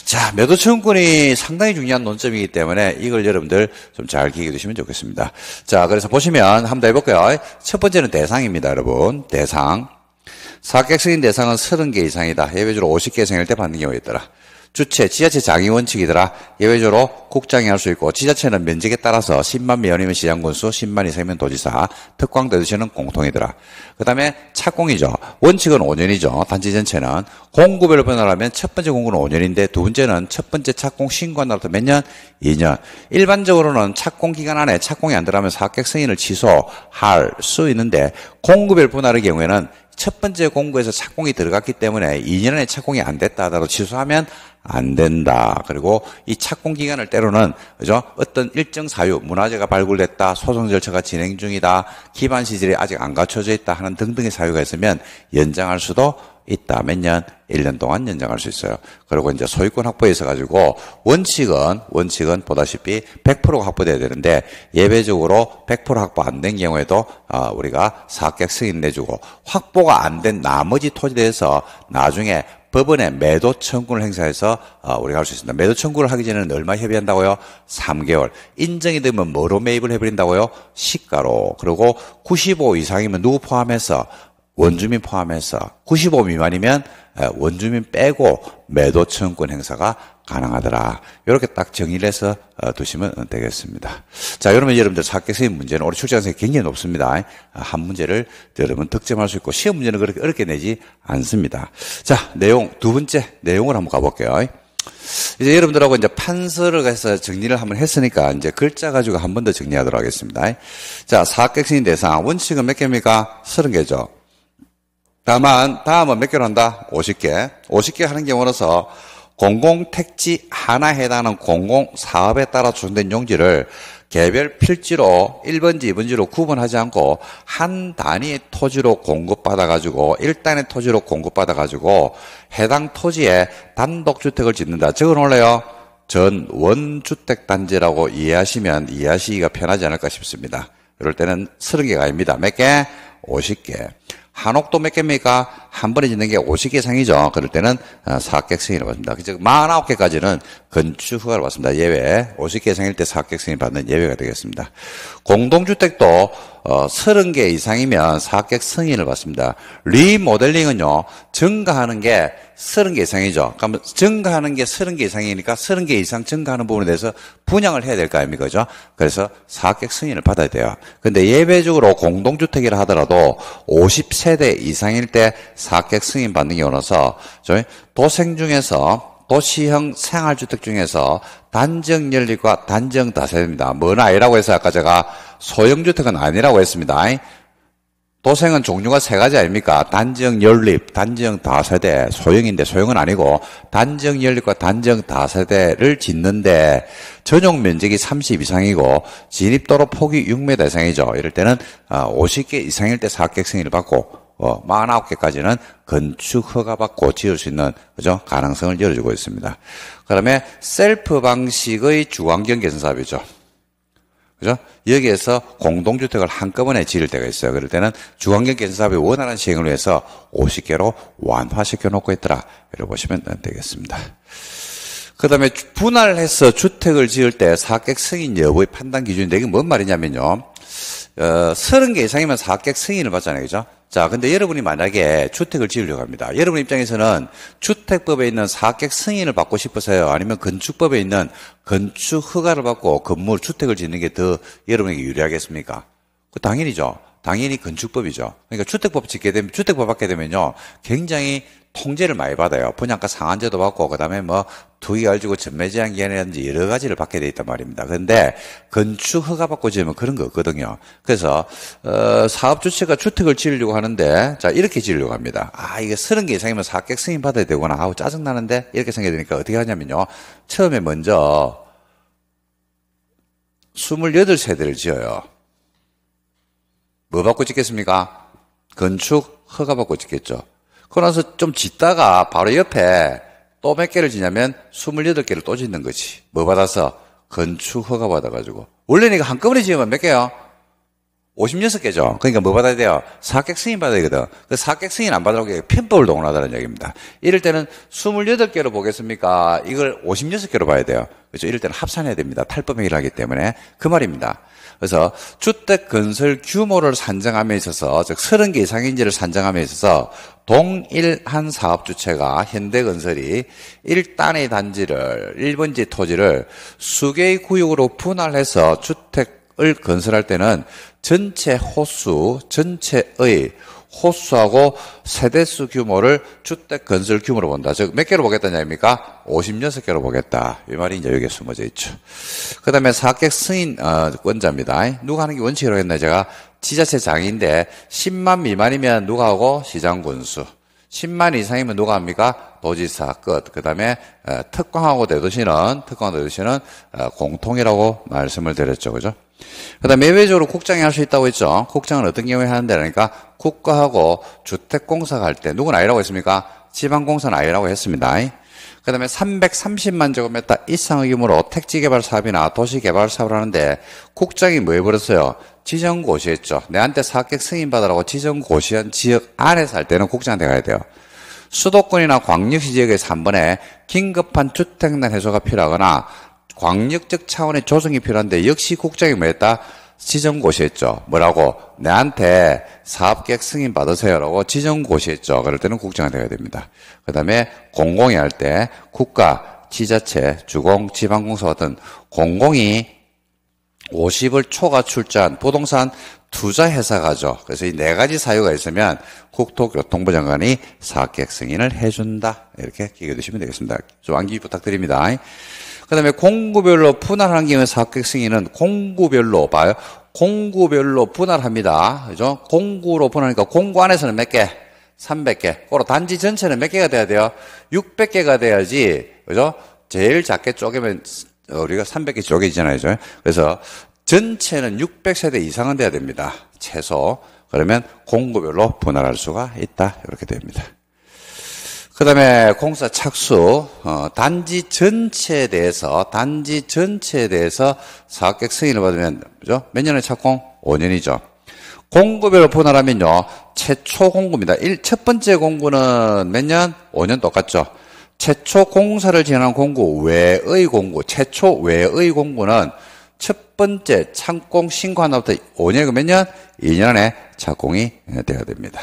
자, 매도청구권이 상당히 중요한 논점이기 때문에 이걸 여러분들 좀 잘 기억해 두시면 좋겠습니다. 자, 그래서 보시면 한번 해볼까요첫 번째는 대상입니다, 여러분. 대상. 사객승인 대상은 30개 이상이다. 예외적으로 50개 이상일 때 받는 경우에 따라. 주체, 지자체 장의 원칙이더라. 예외적으로 국장이 할 수 있고 지자체는 면적에 따라서 10만 면이면 시장군수, 10만 이상이면 도지사, 특광대도시는 공통이더라. 그 다음에 착공이죠. 원칙은 5년이죠. 단지 전체는. 공급별로 변화하면 첫 번째 공급은 5년인데 두 번째는 첫 번째 착공 신고한 날부터 몇 년? 2년. 일반적으로는 착공 기간 안에 착공이 안 들어가면 사객 승인을 취소할 수 있는데 공급별 분할의 경우에는 첫 번째 공고에서 착공이 들어갔기 때문에 2년 안에 착공이 안 됐다 하더라도 취소하면 안 된다. 그리고 이 착공 기간을 때로는 그죠? 어떤 일정 사유, 문화재가 발굴됐다, 소송 절차가 진행 중이다, 기반 시설이 아직 안 갖춰져 있다 하는 등등의 사유가 있으면 연장할 수도 있다. 몇 년? 1년 동안 연장할 수 있어요. 그리고 이제 소유권 확보에서 가지고 원칙은, 원칙은 보다시피 100%가 확보돼야 되는데 예외적으로 100% 확보 안 된 경우에도 어, 우리가 사격 승인 내주고 확보가 안 된 나머지 토지에 대해서 나중에 법원에 매도 청구를 행사해서 어, 우리가 할 수 있습니다. 매도 청구를 하기 전에는 얼마 협의한다고요? 3개월. 인정이 되면 뭐로 매입을 해버린다고요? 시가로. 그리고 95 이상이면 누구 포함해서 원주민 포함해서 95 미만이면 원주민 빼고 매도청권 행사가 가능하더라. 이렇게 딱 정의를 해서 어, 두시면 되겠습니다. 자, 여러분 여러분들 사학생의 문제는 올해 출제학생 굉장히 높습니다. 한 문제를 여러분 득점할 수 있고 시험 문제는 그렇게 어렵게 내지 않습니다. 자, 내용 두 번째 내용을 한번 가볼게요. 이제 여러분들하고 이제 판서를 해서 정리를 한번 했으니까 이제 글자 가지고 한 번 더 정리하도록 하겠습니다. 자, 사학생인 대상 원칙은 몇 개입니까? 30개죠. 다만 다음은 몇 개로 한다? 50개. 50개 하는 경우로서 공공택지 하나 에 해당하는 공공사업에 따라 조성된 용지를 개별 필지로 1번지, 2번지로 구분하지 않고 한 단위의 토지로 공급받아가지고 1단의 토지로 공급받아가지고 해당 토지에 단독주택을 짓는다. 적어놓을래요? 전 원주택단지라고 이해하시면 이해하시기가 편하지 않을까 싶습니다. 이럴 때는 30개가 아닙니다. 몇 개? 50개. 한옥도 몇 개입니까? 한 번에 짓는 게 50개 이상이죠. 그럴 때는 어, 사객 승인을 받습니다. 그 즉 49개까지는 건축 허가를 받습니다. 예외. 50개 이상일 때 사객 승인 받는 예외가 되겠습니다. 공동주택도 어, 30개 이상이면 사객 승인을 받습니다. 리모델링은요, 증가하는 게 30개 이상이죠. 그러면 그러니까 뭐 증가하는 게 30개 이상이니까 30개 이상 증가하는 부분에 대해서 분양을 해야 될 거 아닙니까? 그죠? 그래서 사객 승인을 받아야 돼요. 근데 예외적으로 공동주택이라 하더라도 50세대 이상일 때 사객 승인 받는 경우라서 저희 도생 중에서 도시형 생활주택 중에서 단정 연립과 단정 다세입니다. 대뭔 아니라고 해서 아까 제가 소형주택은 아니라고 했습니다. 도생은 종류가 세 가지 아닙니까? 단정 연립, 단정 다세대, 소형인데 소형은 아니고 단정 연립과 단정 다세대를 짓는데 전용 면적이 30 이상이고 진입도로 폭이 6m 이상이죠. 이럴 때는 50개 어, 이상일 때 사학객 승인을 받고 어, 49개까지는 건축 허가받고 지을 수 있는 그죠? 가능성을 열어주고 있습니다. 그다음에 셀프 방식의 주관경 개선 사업이죠. 그죠? 여기에서 공동주택을 한꺼번에 지을 때가 있어요. 그럴 때는 주관경 개선 사업의 원활한 시행을 위해서 50개로 완화시켜 놓고 있더라. 이러 보시면 되겠습니다. 그 다음에 분할해서 주택을 지을 때 사객 승인 여부의 판단 기준인데 이게 뭔 말이냐면요. 어, 30개 이상이면 사객 승인을 받잖아요. 그죠? 자, 근데 여러분이 만약에 주택을 지으려고 합니다. 여러분 입장에서는 주택법에 있는 사객 승인을 받고 싶으세요? 아니면 건축법에 있는 건축 허가를 받고 건물 주택을 짓는 게 더 여러분에게 유리하겠습니까? 그 당연히죠. 당연히 건축법이죠. 그러니까 주택법 짓게 되면 주택법 받게 되면요. 굉장히 통제를 많이 받아요. 분양가 상한제도 받고 그다음에 뭐 투기가 주고 전매제한 기한이라든지 여러 가지를 받게 돼 있단 말입니다. 그런데 건축 허가 받고 지으면 그런 거 없거든요. 그래서 어, 사업 주체가 주택을 지으려고 하는데 자 이렇게 지으려고 합니다. 아 이게 서른 개 이상이면 사객 승인 받아야 되거나 아우 짜증 나는데 이렇게 생겨야 되니까 어떻게 하냐면요. 처음에 먼저 28세대를 지어요. 뭐 받고 짓겠습니까? 건축 허가 받고 짓겠죠. 그러나서 좀 짓다가 바로 옆에 또 몇 개를 지냐면 28개를 또 짓는 거지. 뭐 받아서? 건축 허가 받아가지고. 원래는 이거 한꺼번에 지으면 몇 개요? 56개죠. 그러니까 뭐 받아야 돼요? 사객 승인 받아야 되거든. 그 사객 승인 안 받으라고 편법을 동원하다는 얘기입니다. 이럴 때는 28개로 보겠습니까? 이걸 56개로 봐야 돼요. 그렇죠? 이럴 때는 합산해야 됩니다. 탈법행위를 하기 때문에. 그 말입니다. 그래서 주택 건설 규모를 산정함에 있어서 즉 30개 이상인지를 산정함에 있어서 동일한 사업 주체가 현대건설이 1단의 단지를 1번지 토지를 수개의 구역으로 분할해서 주택을 건설할 때는 전체 호수 전체의 호수하고 세대수 규모를 주택 건설 규모로 본다. 즉 몇 개로 보겠다냐 입니까? 56개로 보겠다. 이 말이 이제 여기에 숨어져 있죠. 그 다음에 사객 각 승인 어, 권자입니다. 누가 하는 게 원칙이라고 했나 요 제가 지자체 장인데 10만 미만이면 누가 하고 시장군수 10만 이상이면 누가 합니까? 도지사 끝. 그 다음에 어, 특광하고 대도시는 특광 대도시는 어, 공통이라고 말씀을 드렸죠, 그죠? 그 다음에 예외적으로 국장이할 수 있다고 했죠. 국장은 어떤 경우에 하는데그러니까 국가하고 주택공사 갈때 누군 아이라고 했습니까? 지방공사는 아이라고 했습니다. 그 다음에 330만 제곱미터 이상의 규모로 택지개발 사업이나 도시개발 사업을 하는데 국장이 뭐 해버렸어요? 지정고시했죠. 내한테 사업객 승인받으라고 지정고시한 지역 안에서 할 때는 국장한테 가야 돼요. 수도권이나 광역시 지역에서 한 번에 긴급한 주택난 해소가 필요하거나 광역적 차원의 조정이 필요한데 역시 국장이 뭐였다? 지정고시했죠. 뭐라고? 내한테 사업계획 승인 받으세요라고 지정고시했죠. 그럴 때는 국장이 되어야 됩니다. 그 다음에 공공이 할 때 국가, 지자체, 주공, 지방공사 같은 공공이 50을 초과 출자한 부동산 투자 회사가죠. 그래서 이 네 가지 사유가 있으면 국토교통부 장관이 사업계획 승인을 해준다. 이렇게 기억해 두시면 되겠습니다. 좀 암기 부탁드립니다. 그 다음에 공구별로 분할한 경우에서 합격승인은 공구별로 봐요. 공구별로 분할합니다. 그죠? 공구로 분할하니까 공구 안에서는 몇 개? 300개. 꼬로 단지 전체는 몇 개가 돼야 돼요? 600개가 돼야지. 그죠? 제일 작게 쪼개면 우리가 300개 쪼개지잖아요. 그죠? 그래서 전체는 600세대 이상은 돼야 됩니다. 최소. 그러면 공구별로 분할할 수가 있다. 이렇게 됩니다. 그 다음에 공사 착수, 어, 단지 전체에 대해서, 단지 전체에 대해서 사업객 승인을 받으면, 그죠? 몇년에 착공? 5년이죠. 공급을 분할하면요, 최초 공구입니다. 일, 첫 번째 공구는 몇 년? 5년 똑같죠. 최초 공사를 진행한 공구 외의 공구, 최초 외의 공구는 첫 번째 착공 신고한 날부터 5년이고몇 년? 2년 안에 착공이 되어야 됩니다.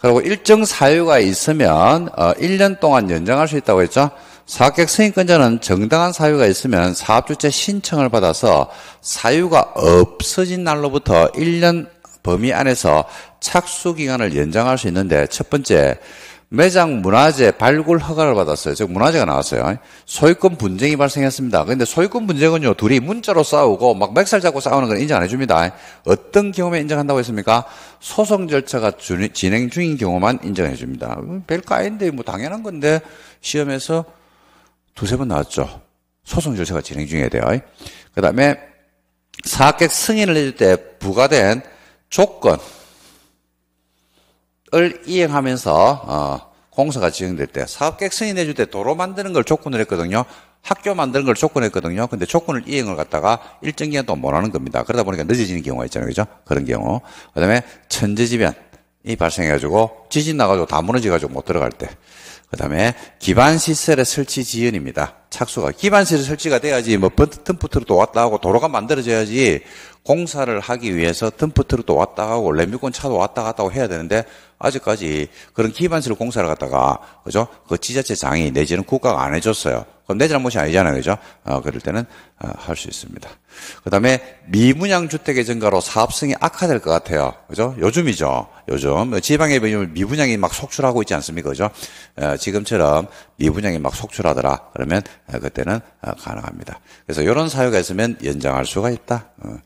그리고 일정 사유가 있으면 어, 1년 동안 연장할 수 있다고 했죠. 사업객 승인권자는 정당한 사유가 있으면 사업주체 신청을 받아서 사유가 없어진 날로부터 1년 범위 안에서 착수 기간을 연장할 수 있는데 첫 번째 매장 문화재 발굴 허가를 받았어요. 즉 문화재가 나왔어요. 소유권 분쟁이 발생했습니다. 그런데 소유권 분쟁은요 둘이 문자로 싸우고 막 맥살 잡고 싸우는 건 인정 안 해줍니다. 어떤 경우에 인정한다고 했습니까? 소송 절차가 진행 중인 경우만 인정해 줍니다. 별거 아닌데 뭐 당연한 건데 시험에서 두세 번 나왔죠. 소송 절차가 진행 중이어야 돼요. 그다음에 사학객 승인을 해줄 때 부과된 조건 을 이행하면서 어, 공사가 진행될때 사업 객승인해줄 때 도로 만드는 걸 조건을 했거든요. 학교 만드는 걸 조건했거든요. 근데 조건을 이행을 갖다가 일정 기간 동안 못 하는 겁니다. 그러다 보니까 늦어지는 경우가 있잖아요. 그죠? 그런 경우. 그 다음에 천재지변이 발생해가지고 지진 나가지고 다 무너져가지고 못 들어갈 때. 그 다음에 기반시설의 설치 지연입니다. 착수가. 기반시설 설치가 돼야지 뭐 덤프트로도 왔다 하고 도로가 만들어져야지 공사를 하기 위해서 덤프트로도 왔다 하고 레미콘 차도 왔다 갔다 고 해야 되는데 아직까지 그런 기반시설 공사를 갔다가 그죠? 그 지자체 장이 내지는 국가가 안 해줬어요. 그건 내 잘못이 아니잖아요. 그죠? 어, 그럴 때는 어, 아, 할수 있습니다. 그 다음에 미분양 주택의 증가로 사업성이 악화될 것 같아요. 그죠? 요즘이죠. 요즘. 지방의 비하면 미분양이 막 속출하고 있지 않습니까? 그죠? 어, 지금처럼 미분양이 막 속출하더라. 그러면 그때는 아, 가능합니다. 그래서 이런 사유가 있으면 연장할 수가 있다. 어.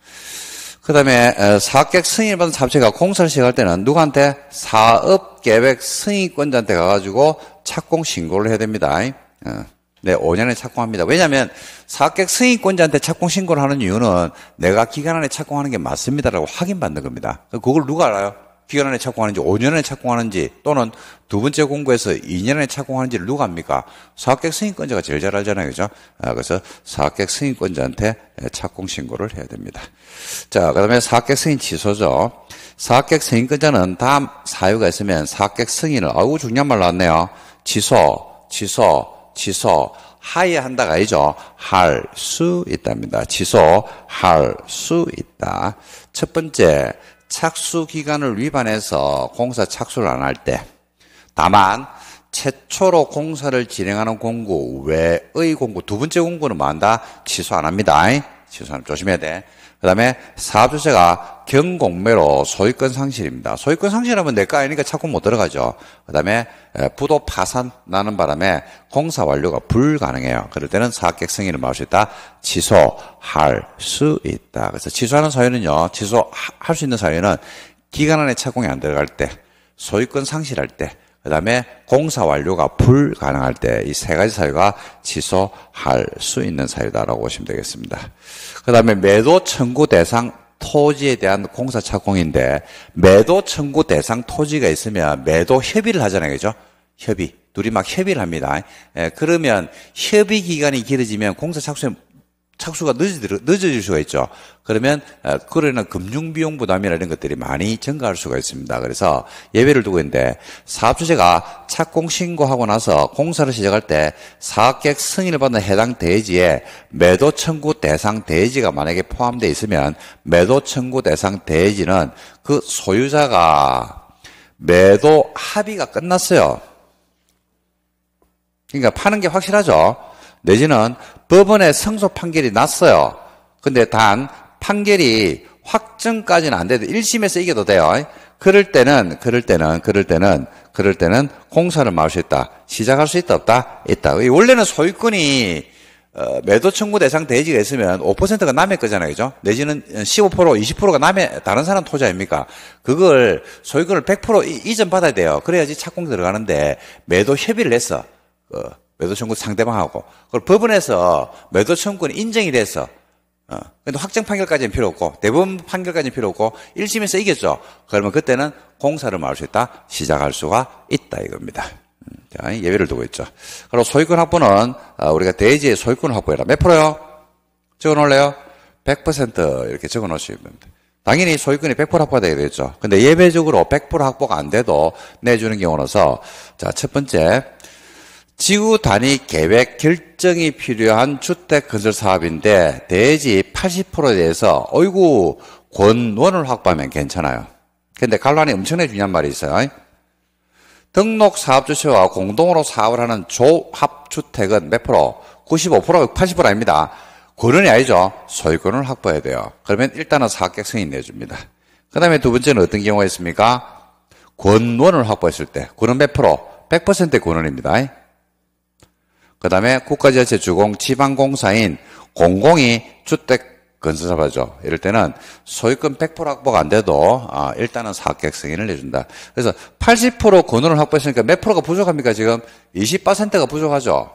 그 다음에 사업계획 승인을 받은 사업체가 공사를 시작할 때는 누구한테 사업계획 승인권자한테 가가지고 착공 신고를 해야 됩니다. 어. 네, 5년에 착공합니다. 왜냐하면 사객 승인권자한테 착공 신고를 하는 이유는 내가 기간 안에 착공하는 게 맞습니다라고 확인받는 겁니다. 그걸 누가 알아요? 기간 안에 착공하는지 5년에 착공하는지 또는 두 번째 공고에서 2년에 착공하는지를 누가 합니까? 사학객 승인권자가 제일 잘 알잖아요. 그죠? 아, 그래서 사학객 승인권자한테 착공 신고를 해야 됩니다. 자, 그 다음에 사학객 승인 취소죠. 사학객 승인권자는 다음 사유가 있으면 사학객 승인을, 아우, 중요한 말 나왔네요. 취소, 취소, 지소 하에 한다가 아니죠. 할 수 있답니다. 지소할 수 있다. 첫 번째, 착수 기간을 위반해서 공사 착수를 안 할 때. 다만, 최초로 공사를 진행하는 공구 외의 공구두 번째 공구는 뭐한다? 취소 안 합니다. 취소하면 조심해야 돼. 그 다음에 사업주체가 경공매로 소유권 상실입니다. 소유권 상실하면 내가 아니니까 착공 못 들어가죠. 그다음에 부도 파산 나는 바람에 공사 완료가 불가능해요. 그럴 때는 사학객 승인을 막을 수 있다. 취소할 수 있다. 그래서 취소하는 사유는요. 취소할 수 있는 사유는 기간 안에 착공이 안 들어갈 때, 소유권 상실할 때, 그 다음에 공사 완료가 불가능할 때 이 세 가지 사유가 취소할 수 있는 사유다라고 보시면 되겠습니다. 그 다음에 매도 청구 대상 토지에 대한 공사 착공인데 매도 청구 대상 토지가 있으면 매도 협의를 하잖아요. 그죠? 협의. 둘이 막 협의를 합니다. 예, 그러면 협의 기간이 길어지면 공사 착수에 착수가 늦어질, 수가 있죠. 그러면 어, 그러는 금융 비용 부담이라는 것들이 많이 증가할 수가 있습니다. 그래서 예외를 두고 있는데 사업주제가 착공 신고하고 나서 공사를 시작할 때 사업객 승인을 받는 해당 대지에 매도 청구 대상 대지가 만약에 포함되어 있으면 매도 청구 대상 대지는 그 소유자가 매도 합의가 끝났어요. 그러니까 파는 게 확실하죠. 내지는 법원의 승소 판결이 났어요. 근데 단 판결이 확정까지는 안 돼도 1심에서 이겨도 돼요. 그럴 때는 그럴 때는 그럴 때는 그럴 때는 공사를 마을 수 있다. 시작할 수 있다 없다 있다. 원래는 소유권이 어, 매도 청구 대상 대지가 있으면 5%가 남의 거잖아요. 그죠? 내지는 15%, 20%가 남의 다른 사람 토지 아닙니까? 그걸 소유권을 100% 이전 받아야 돼요. 그래야지 착공 들어가는데 매도 협의를 했어. 어, 매도 청구 상대방하고 그걸 법원에서 매도 청구는 인정이 돼서 어, 근데 확정 판결까지는 필요 없고 대법원 판결까지는 필요 없고 1심에서 이겼죠. 그러면 그때는 공사를 말할 수 있다. 시작할 수가 있다 이겁니다. 음, 자, 예외를 두고 있죠. 그리고 소유권 확보는 어, 우리가 대지의 소유권 확보해라. 몇 프로요? 적어 놓을래요? 100% 이렇게 적어 놓으시면 됩니다. 당연히 소유권이 100% 확보가 되게 되겠죠. 근데 예외적으로 100% 확보가 안 돼도 내주는 경우로서 자, 첫 번째 지구 단위 계획 결정이 필요한 주택 건설 사업인데 대지 80%에 대해서 어이구 권원을 확보하면 괜찮아요. 근데 갈란이 엄청나게 중요한 말이 있어요. 등록 사업주체와 공동으로 사업을 하는 조합주택은 몇 프로? 95%, 80% 아닙니다. 권원이 아니죠. 소유권을 확보해야 돼요. 그러면 일단은 사업객 승인 내줍니다. 그 다음에 두 번째는 어떤 경우가 있습니까? 권원을 확보했을 때. 권원몇 프로? 100%의 권원입니다. 그 다음에 국가지자체 주공 지방공사인 공공이 주택 건설사업하죠. 이럴 때는 소유권 100% 확보가 안 돼도 아, 일단은 사업계획 승인을 내준다. 그래서 80% 권한을 확보했으니까 몇 프로가 부족합니까? 지금 20%가 부족하죠.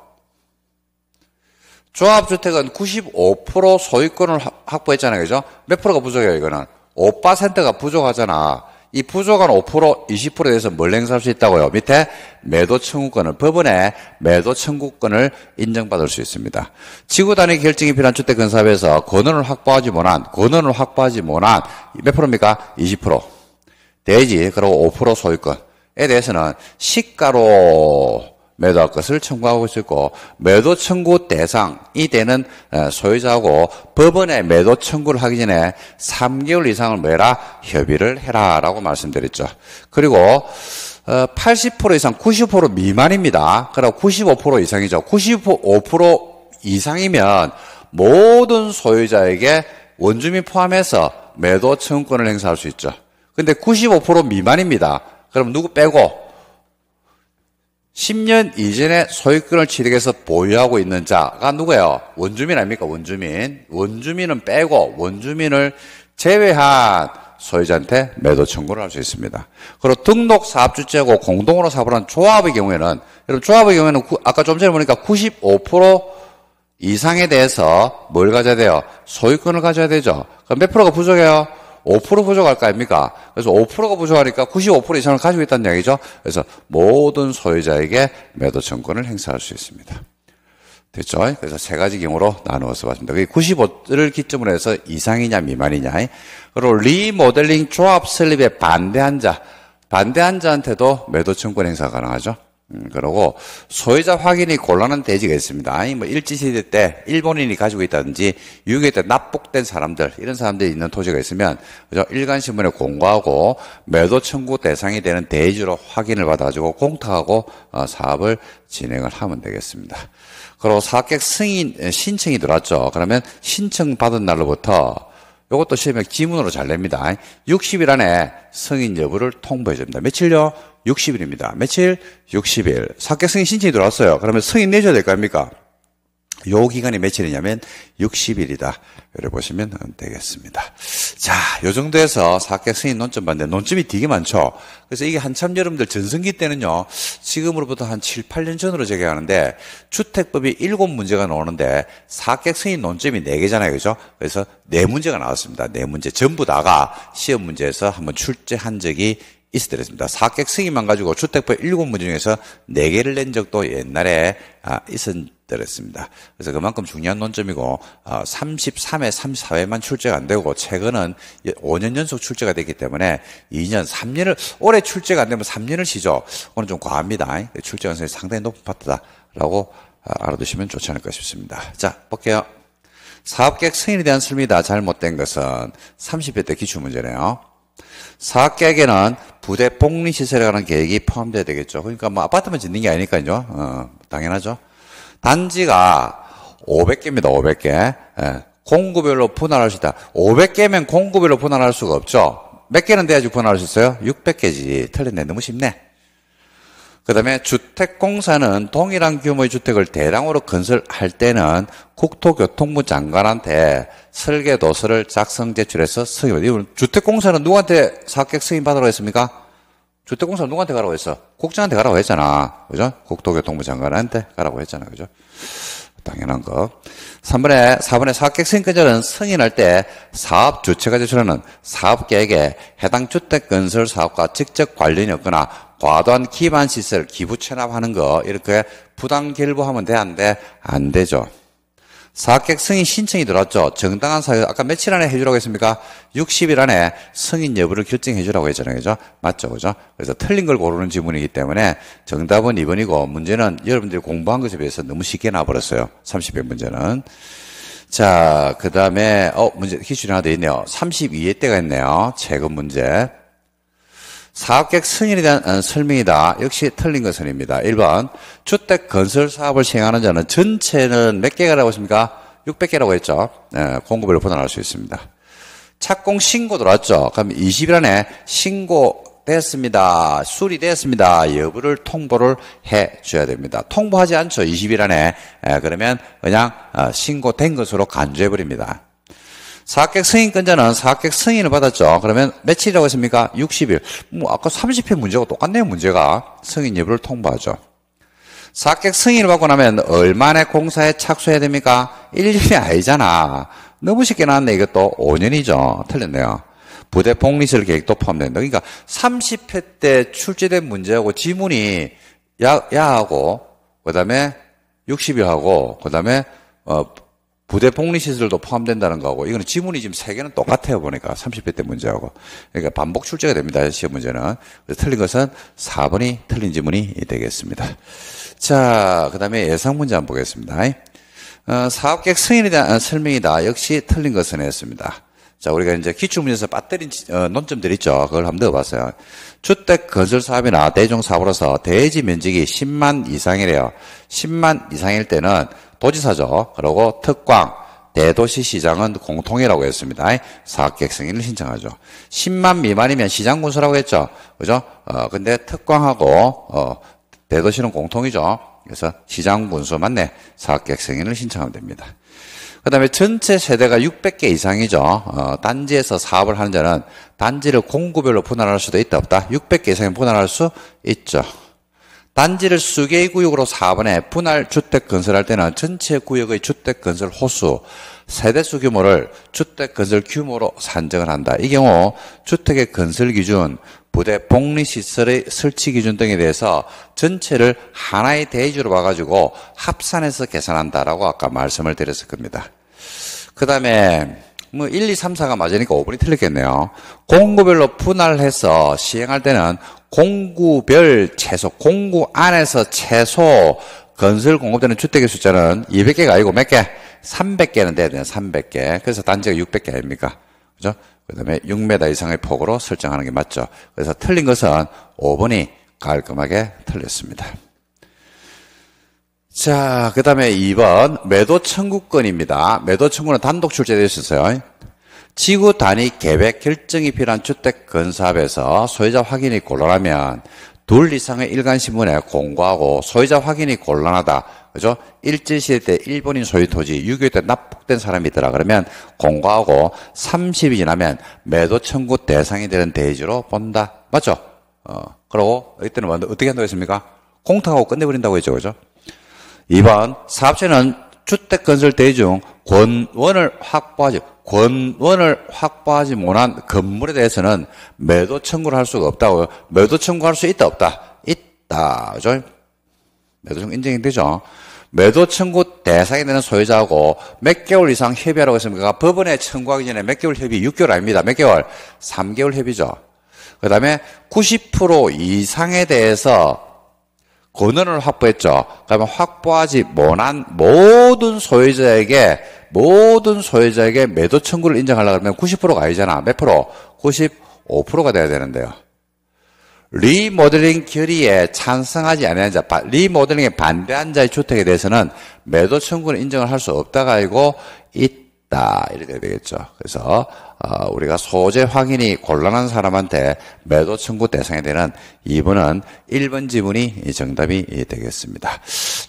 조합주택은 95% 소유권을 확보했잖아요. 그죠? 몇 프로가 부족해요, 이거는? 5%가 부족하잖아. 이 부족한 5% 20%에 대해서 뭘 행사할 수 있다고요? 밑에 매도 청구권을 법원에 매도 청구권을 인정받을 수 있습니다. 지구 단위 결정이 필요한 주택 건사업에서 권한을 확보하지 못한 권한을 확보하지 못한 몇 프로입니까? 20% 대지 그리고 5% 소유권에 대해서는 시가로 매도할 것을 청구하고 있고 매도 청구 대상이 되는 어, 소유자하고 법원에 매도 청구를 하기 전에 3개월 이상을 매라 협의를 해라라고 말씀드렸죠. 그리고 80% 어, 이상 90% 미만입니다. 그럼 95% 이상이죠. 95% 이상이면 모든 소유자에게 원주민 포함해서 매도 청구권을 행사할 수 있죠. 근데 95% 미만입니다. 그럼 누구 빼고 10년 이전에 소유권을 취득해서 보유하고 있는 자가 누구예요? 원주민 아닙니까? 원주민. 원주민은 빼고 원주민을 제외한 소유자한테 매도 청구를 할 수 있습니다. 그리고 등록 사업주체고 공동으로 사업을 한 조합의 경우에는 여러분 조합의 경우에는 구, 아까 좀 전에 보니까 95% 이상에 대해서 뭘 가져야 돼요? 소유권을 가져야 되죠. 그럼 몇 프로가 부족해요? 5% 부족할 거 아닙니까? 그래서 5%가 부족하니까 95% 이상을 가지고 있다는 얘기죠. 그래서 모든 소유자에게 매도 청구권을 행사할 수 있습니다. 됐죠? 그래서 세 가지 경우로 나누어서 봤습니다. 95를 기점으로 해서 이상이냐 미만이냐. 그리고 리모델링 조합 슬립에 반대한 자, 반대한 자한테도 매도 청구 행사 가 가능하죠. 음, 그러고 소유자 확인이 곤란한 대지가 있습니다. 아니 뭐 일제시대 때 일본인이 가지고 있다든지 6 2때 납북된 사람들 이런 사람들이 있는 토지가 있으면 그죠? 일간신문에 공고하고 매도 청구 대상이 되는 대지로 확인을 받아가지고 공탁하고 어, 사업을 진행을 하면 되겠습니다. 그리고 사업객 승인 신청이 들어왔죠. 그러면 신청 받은 날로부터 이것도 시험에 지문으로 잘 냅니다. 60일 안에 승인 여부를 통보해 줍니다. 며칠요? 60일입니다. 며칠? 60일. 사격 승인 신청이 들어왔어요. 그러면 승인 내줘야 될 거 아닙니까? 요 기간이 며칠이냐면 60일이다. 이렇게 보시면 되겠습니다. 자, 요 정도에서 사학계 승인 논점 반대. 논점이 되게 많죠. 그래서 이게 한참 여러분들 전성기 때는요. 지금으로부터 한 7, 8년 전으로 제기하는데 주택법이 7문제가 나오는데 사학계 승인 논점이 4개잖아요. 그죠? 그래서 4문제가 나왔습니다. 4문제 전부 다가 시험 문제에서 한번 출제한 적이 있었더랬습니다. 사객 승인만 가지고 주택법 7문 제 중에서 4개를 낸 적도 옛날에 아, 있었더랬습니다. 그래서 그만큼 중요한 논점이고 33회, 아, 34회만 출제가 안 되고 최근은 5년 연속 출제가 됐기 때문에 2년, 3년을 올해 출제가 안 되면 3년을 쉬죠. 오늘 좀 과합니다. 출제 가능성이 상당히 높은 파트다라고 아, 알아두시면 좋지 않을까 싶습니다. 자, 볼게요. 사업객 승인에 대한 설명이다 잘못된 것은 30회 때 기출문제네요. 사학계에는 부대 복리 시설에 관한 계획이 포함되어야 되겠죠. 그러니까 뭐 아파트만 짓는 게 아니니까요. 어, 당연하죠. 단지가 500개입니다. 500개. 예, 공구별로 분할할 수 있다. 500개면 공구별로 분할할 수가 없죠. 몇 개는 돼야지 분할할 수 있어요? 600개지. 틀린데 너무 쉽네. 그 다음에 주택공사는 동일한 규모의 주택을 대량으로 건설할 때는 국토교통부 장관한테 설계도서를 작성 제출해서 승인을. 주택공사는 누구한테 사업객 승인받으라고 했습니까? 주택공사 는 누구한테 가라고 했어? 국장한테 가라고 했잖아. 그죠? 국토교통부 장관한테 가라고 했잖아. 그죠? 당연한 거. 3번에, 4번에 사업계 승인권자는 승인할 때 사업 주체가 제출하는 사업계획에 해당 주택 건설 사업과 직접 관련이 없거나 과도한 기반 시설, 기부 체납하는 거 이렇게 부당 결부하면 되는데 안 되죠. 사학객 승인 신청이 들어왔죠. 정당한 사유, 아까 며칠 안에 해주라고 했습니까? 60일 안에 승인 여부를 결정해주라고 했잖아요. 그죠? 맞죠? 그죠? 그래서 틀린 걸 고르는 질문이기 때문에 정답은 2번이고 문제는 여러분들이 공부한 것에 비해서 너무 쉽게 나버렸어요. 3 0일 문제는. 자, 그 다음에, 어, 문제, 기출이 하나 돼 있네요. 32회 때가 있네요. 최근 문제. 사업객 승인에 대한 어, 설명이다. 역시 틀린 것은 입니다. 1번 주택 건설 사업을 시행하는 자는 전체는 몇 개라고 가 했습니까? 600개라고 했죠. 네, 공급을 분할할 수 있습니다. 착공 신고 들어왔죠. 그럼 20일 안에 신고 됐습니다. 수리됐습니다. 여부를 통보를 해 줘야 됩니다. 통보하지 않죠. 20일 안에. 그러면 그냥 어, 신고된 것으로 간주해 버립니다. 사학객 승인권자는 사학객 승인을 받았죠. 그러면 며칠이라고 했습니까? 60일. 뭐 아까 30회 문제하고 똑같네요, 문제가. 승인 여부를 통보하죠. 사학객 승인을 받고 나면 얼마나 공사에 착수해야 됩니까? 1년이 아니잖아. 너무 쉽게 나왔네, 이것도. 5년이죠. 틀렸네요. 부대 복리설 계획도 포함된다. 그러니까 30회 때 출제된 문제하고 지문이 야, 야하고, 그 다음에 60일하고, 그 다음에 어, 부대 복리 시설도 포함된다는 거고 이거는 지문이 지금 세 개는 똑같아요 보니까 30회 때 문제하고 그러니까 반복 출제가 됩니다 시험 문제는 틀린 것은 4번이 틀린 지문이 되겠습니다 자 그다음에 예상 문제 한번 보겠습니다 어, 사업객 승인에 대한 어, 설명이다 역시 틀린 것은 했습니다 자, 우리가 이제 기출문제에서 빠뜨린 어, 논점들 있죠. 그걸 한번 넣어봤어요. 주택 건설 사업이나 대종 사업으로서 대지 면적이 10만 이상이래요. 10만 이상일 때는 도지사죠. 그리고 특광, 대도시 시장은 공통이라고 했습니다. 사학객승인을 신청하죠. 10만 미만이면 시장 군수라고 했죠. 그죠? 어, 근데 특광하고, 어, 대도시는 공통이죠. 그래서 시장 군수 만내 사학객승인을 신청하면 됩니다. 그 다음에 전체 세대가 600개 이상이죠. 어, 단지에서 사업을 하는 자는 단지를 공구별로 분할할 수도 있다 없다. 600개 이상에 분할할 수 있죠. 단지를 수개의 구역으로 4분의 분할 주택 건설할 때는 전체 구역의 주택 건설 호수, 세대수 규모를 주택 건설 규모로 산정을 한다. 이 경우 주택의 건설 기준, 부대 복리시설의 설치 기준 등에 대해서 전체를 하나의 대지로 봐가지고 합산해서 계산한다라고 아까 말씀을 드렸을 겁니다. 그 다음에 뭐 1, 2, 3, 4가 맞으니까 5번이 틀리겠네요 공구별로 분할해서 시행할 때는 공구별 최소, 공구 안에서 최소 건설 공급되는 주택의 숫자는 200개가 아니고 몇 개? 300개는 돼야 돼요. 300개. 그래서 단지가 600개 아닙니까? 그죠? 그 다음에 6m 이상의 폭으로 설정하는 게 맞죠. 그래서 틀린 것은 5번이 깔끔하게 틀렸습니다. 자, 그 다음에 2번. 매도 청구권입니다. 매도 청구는 단독 출제되어 있어요. 지구 단위 계획 결정이 필요한 주택 건사업에서 소유자 확인이 곤란하면 둘 이상의 일간신문에 공고하고 소유자 확인이 곤란하다. 그죠? 일제시대 때 일본인 소유 토지, 6.25 때 납북된 사람이 있더라. 그러면 공고하고 30이 지나면 매도 청구 대상이 되는 대지로 본다. 맞죠? 어, 그러고 이때는 뭐, 어떻게 한다고 했습니까? 공탁하고 끝내버린다고 했죠. 그죠? 2번 사업체는 주택건설 대중 권원을 확보하지 권원을 확보하지 못한 건물에 대해서는 매도 청구를 할 수가 없다고요. 매도 청구할 수 있다 없다 있다 그죠? 매도 청구 인정이 되죠. 매도 청구 대상이 되는 소유자하고 몇 개월 이상 협의하라고 했습니까? 그러니까 법원에 청구하기 전에 몇 개월 협의? 6개월 아닙니다. 몇 개월? 3개월 협의죠. 그 다음에 90% 이상에 대해서 권한을 확보했죠. 그러면 확보하지 못한 모든 소유자에게 모든 소유자에게 매도 청구를 인정하려고 하면 90%가 아니잖아. 몇 프로? 95%가 돼야 되는데요. 리모델링 결의에 찬성하지 않는 자, 리모델링에 반대한 자의 주택에 대해서는 매도 청구를 인정을 할 수 없다가 아니고 있다. 이렇게 되겠죠. 그래서 아, 우리가 소재 확인이 곤란한 사람한테 매도 청구 대상이 되는 2번은 1번 지문이 정답이 되겠습니다.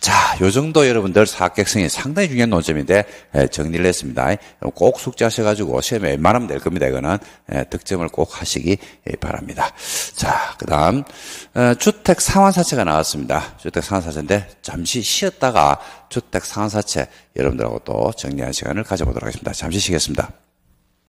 자, 요 정도 여러분들 사학객성이 상당히 중요한 논점인데 예, 정리를 했습니다. 꼭숙지하셔가지고 시험에 웬만하면 될 겁니다. 이거는 예, 득점을 꼭 하시기 바랍니다. 자, 그 다음 어, 주택 상환사채가 나왔습니다. 주택 상환사채인데 잠시 쉬었다가 주택 상환사채 여러분들하고 또정리할 시간을 가져보도록 하겠습니다. 잠시 쉬겠습니다.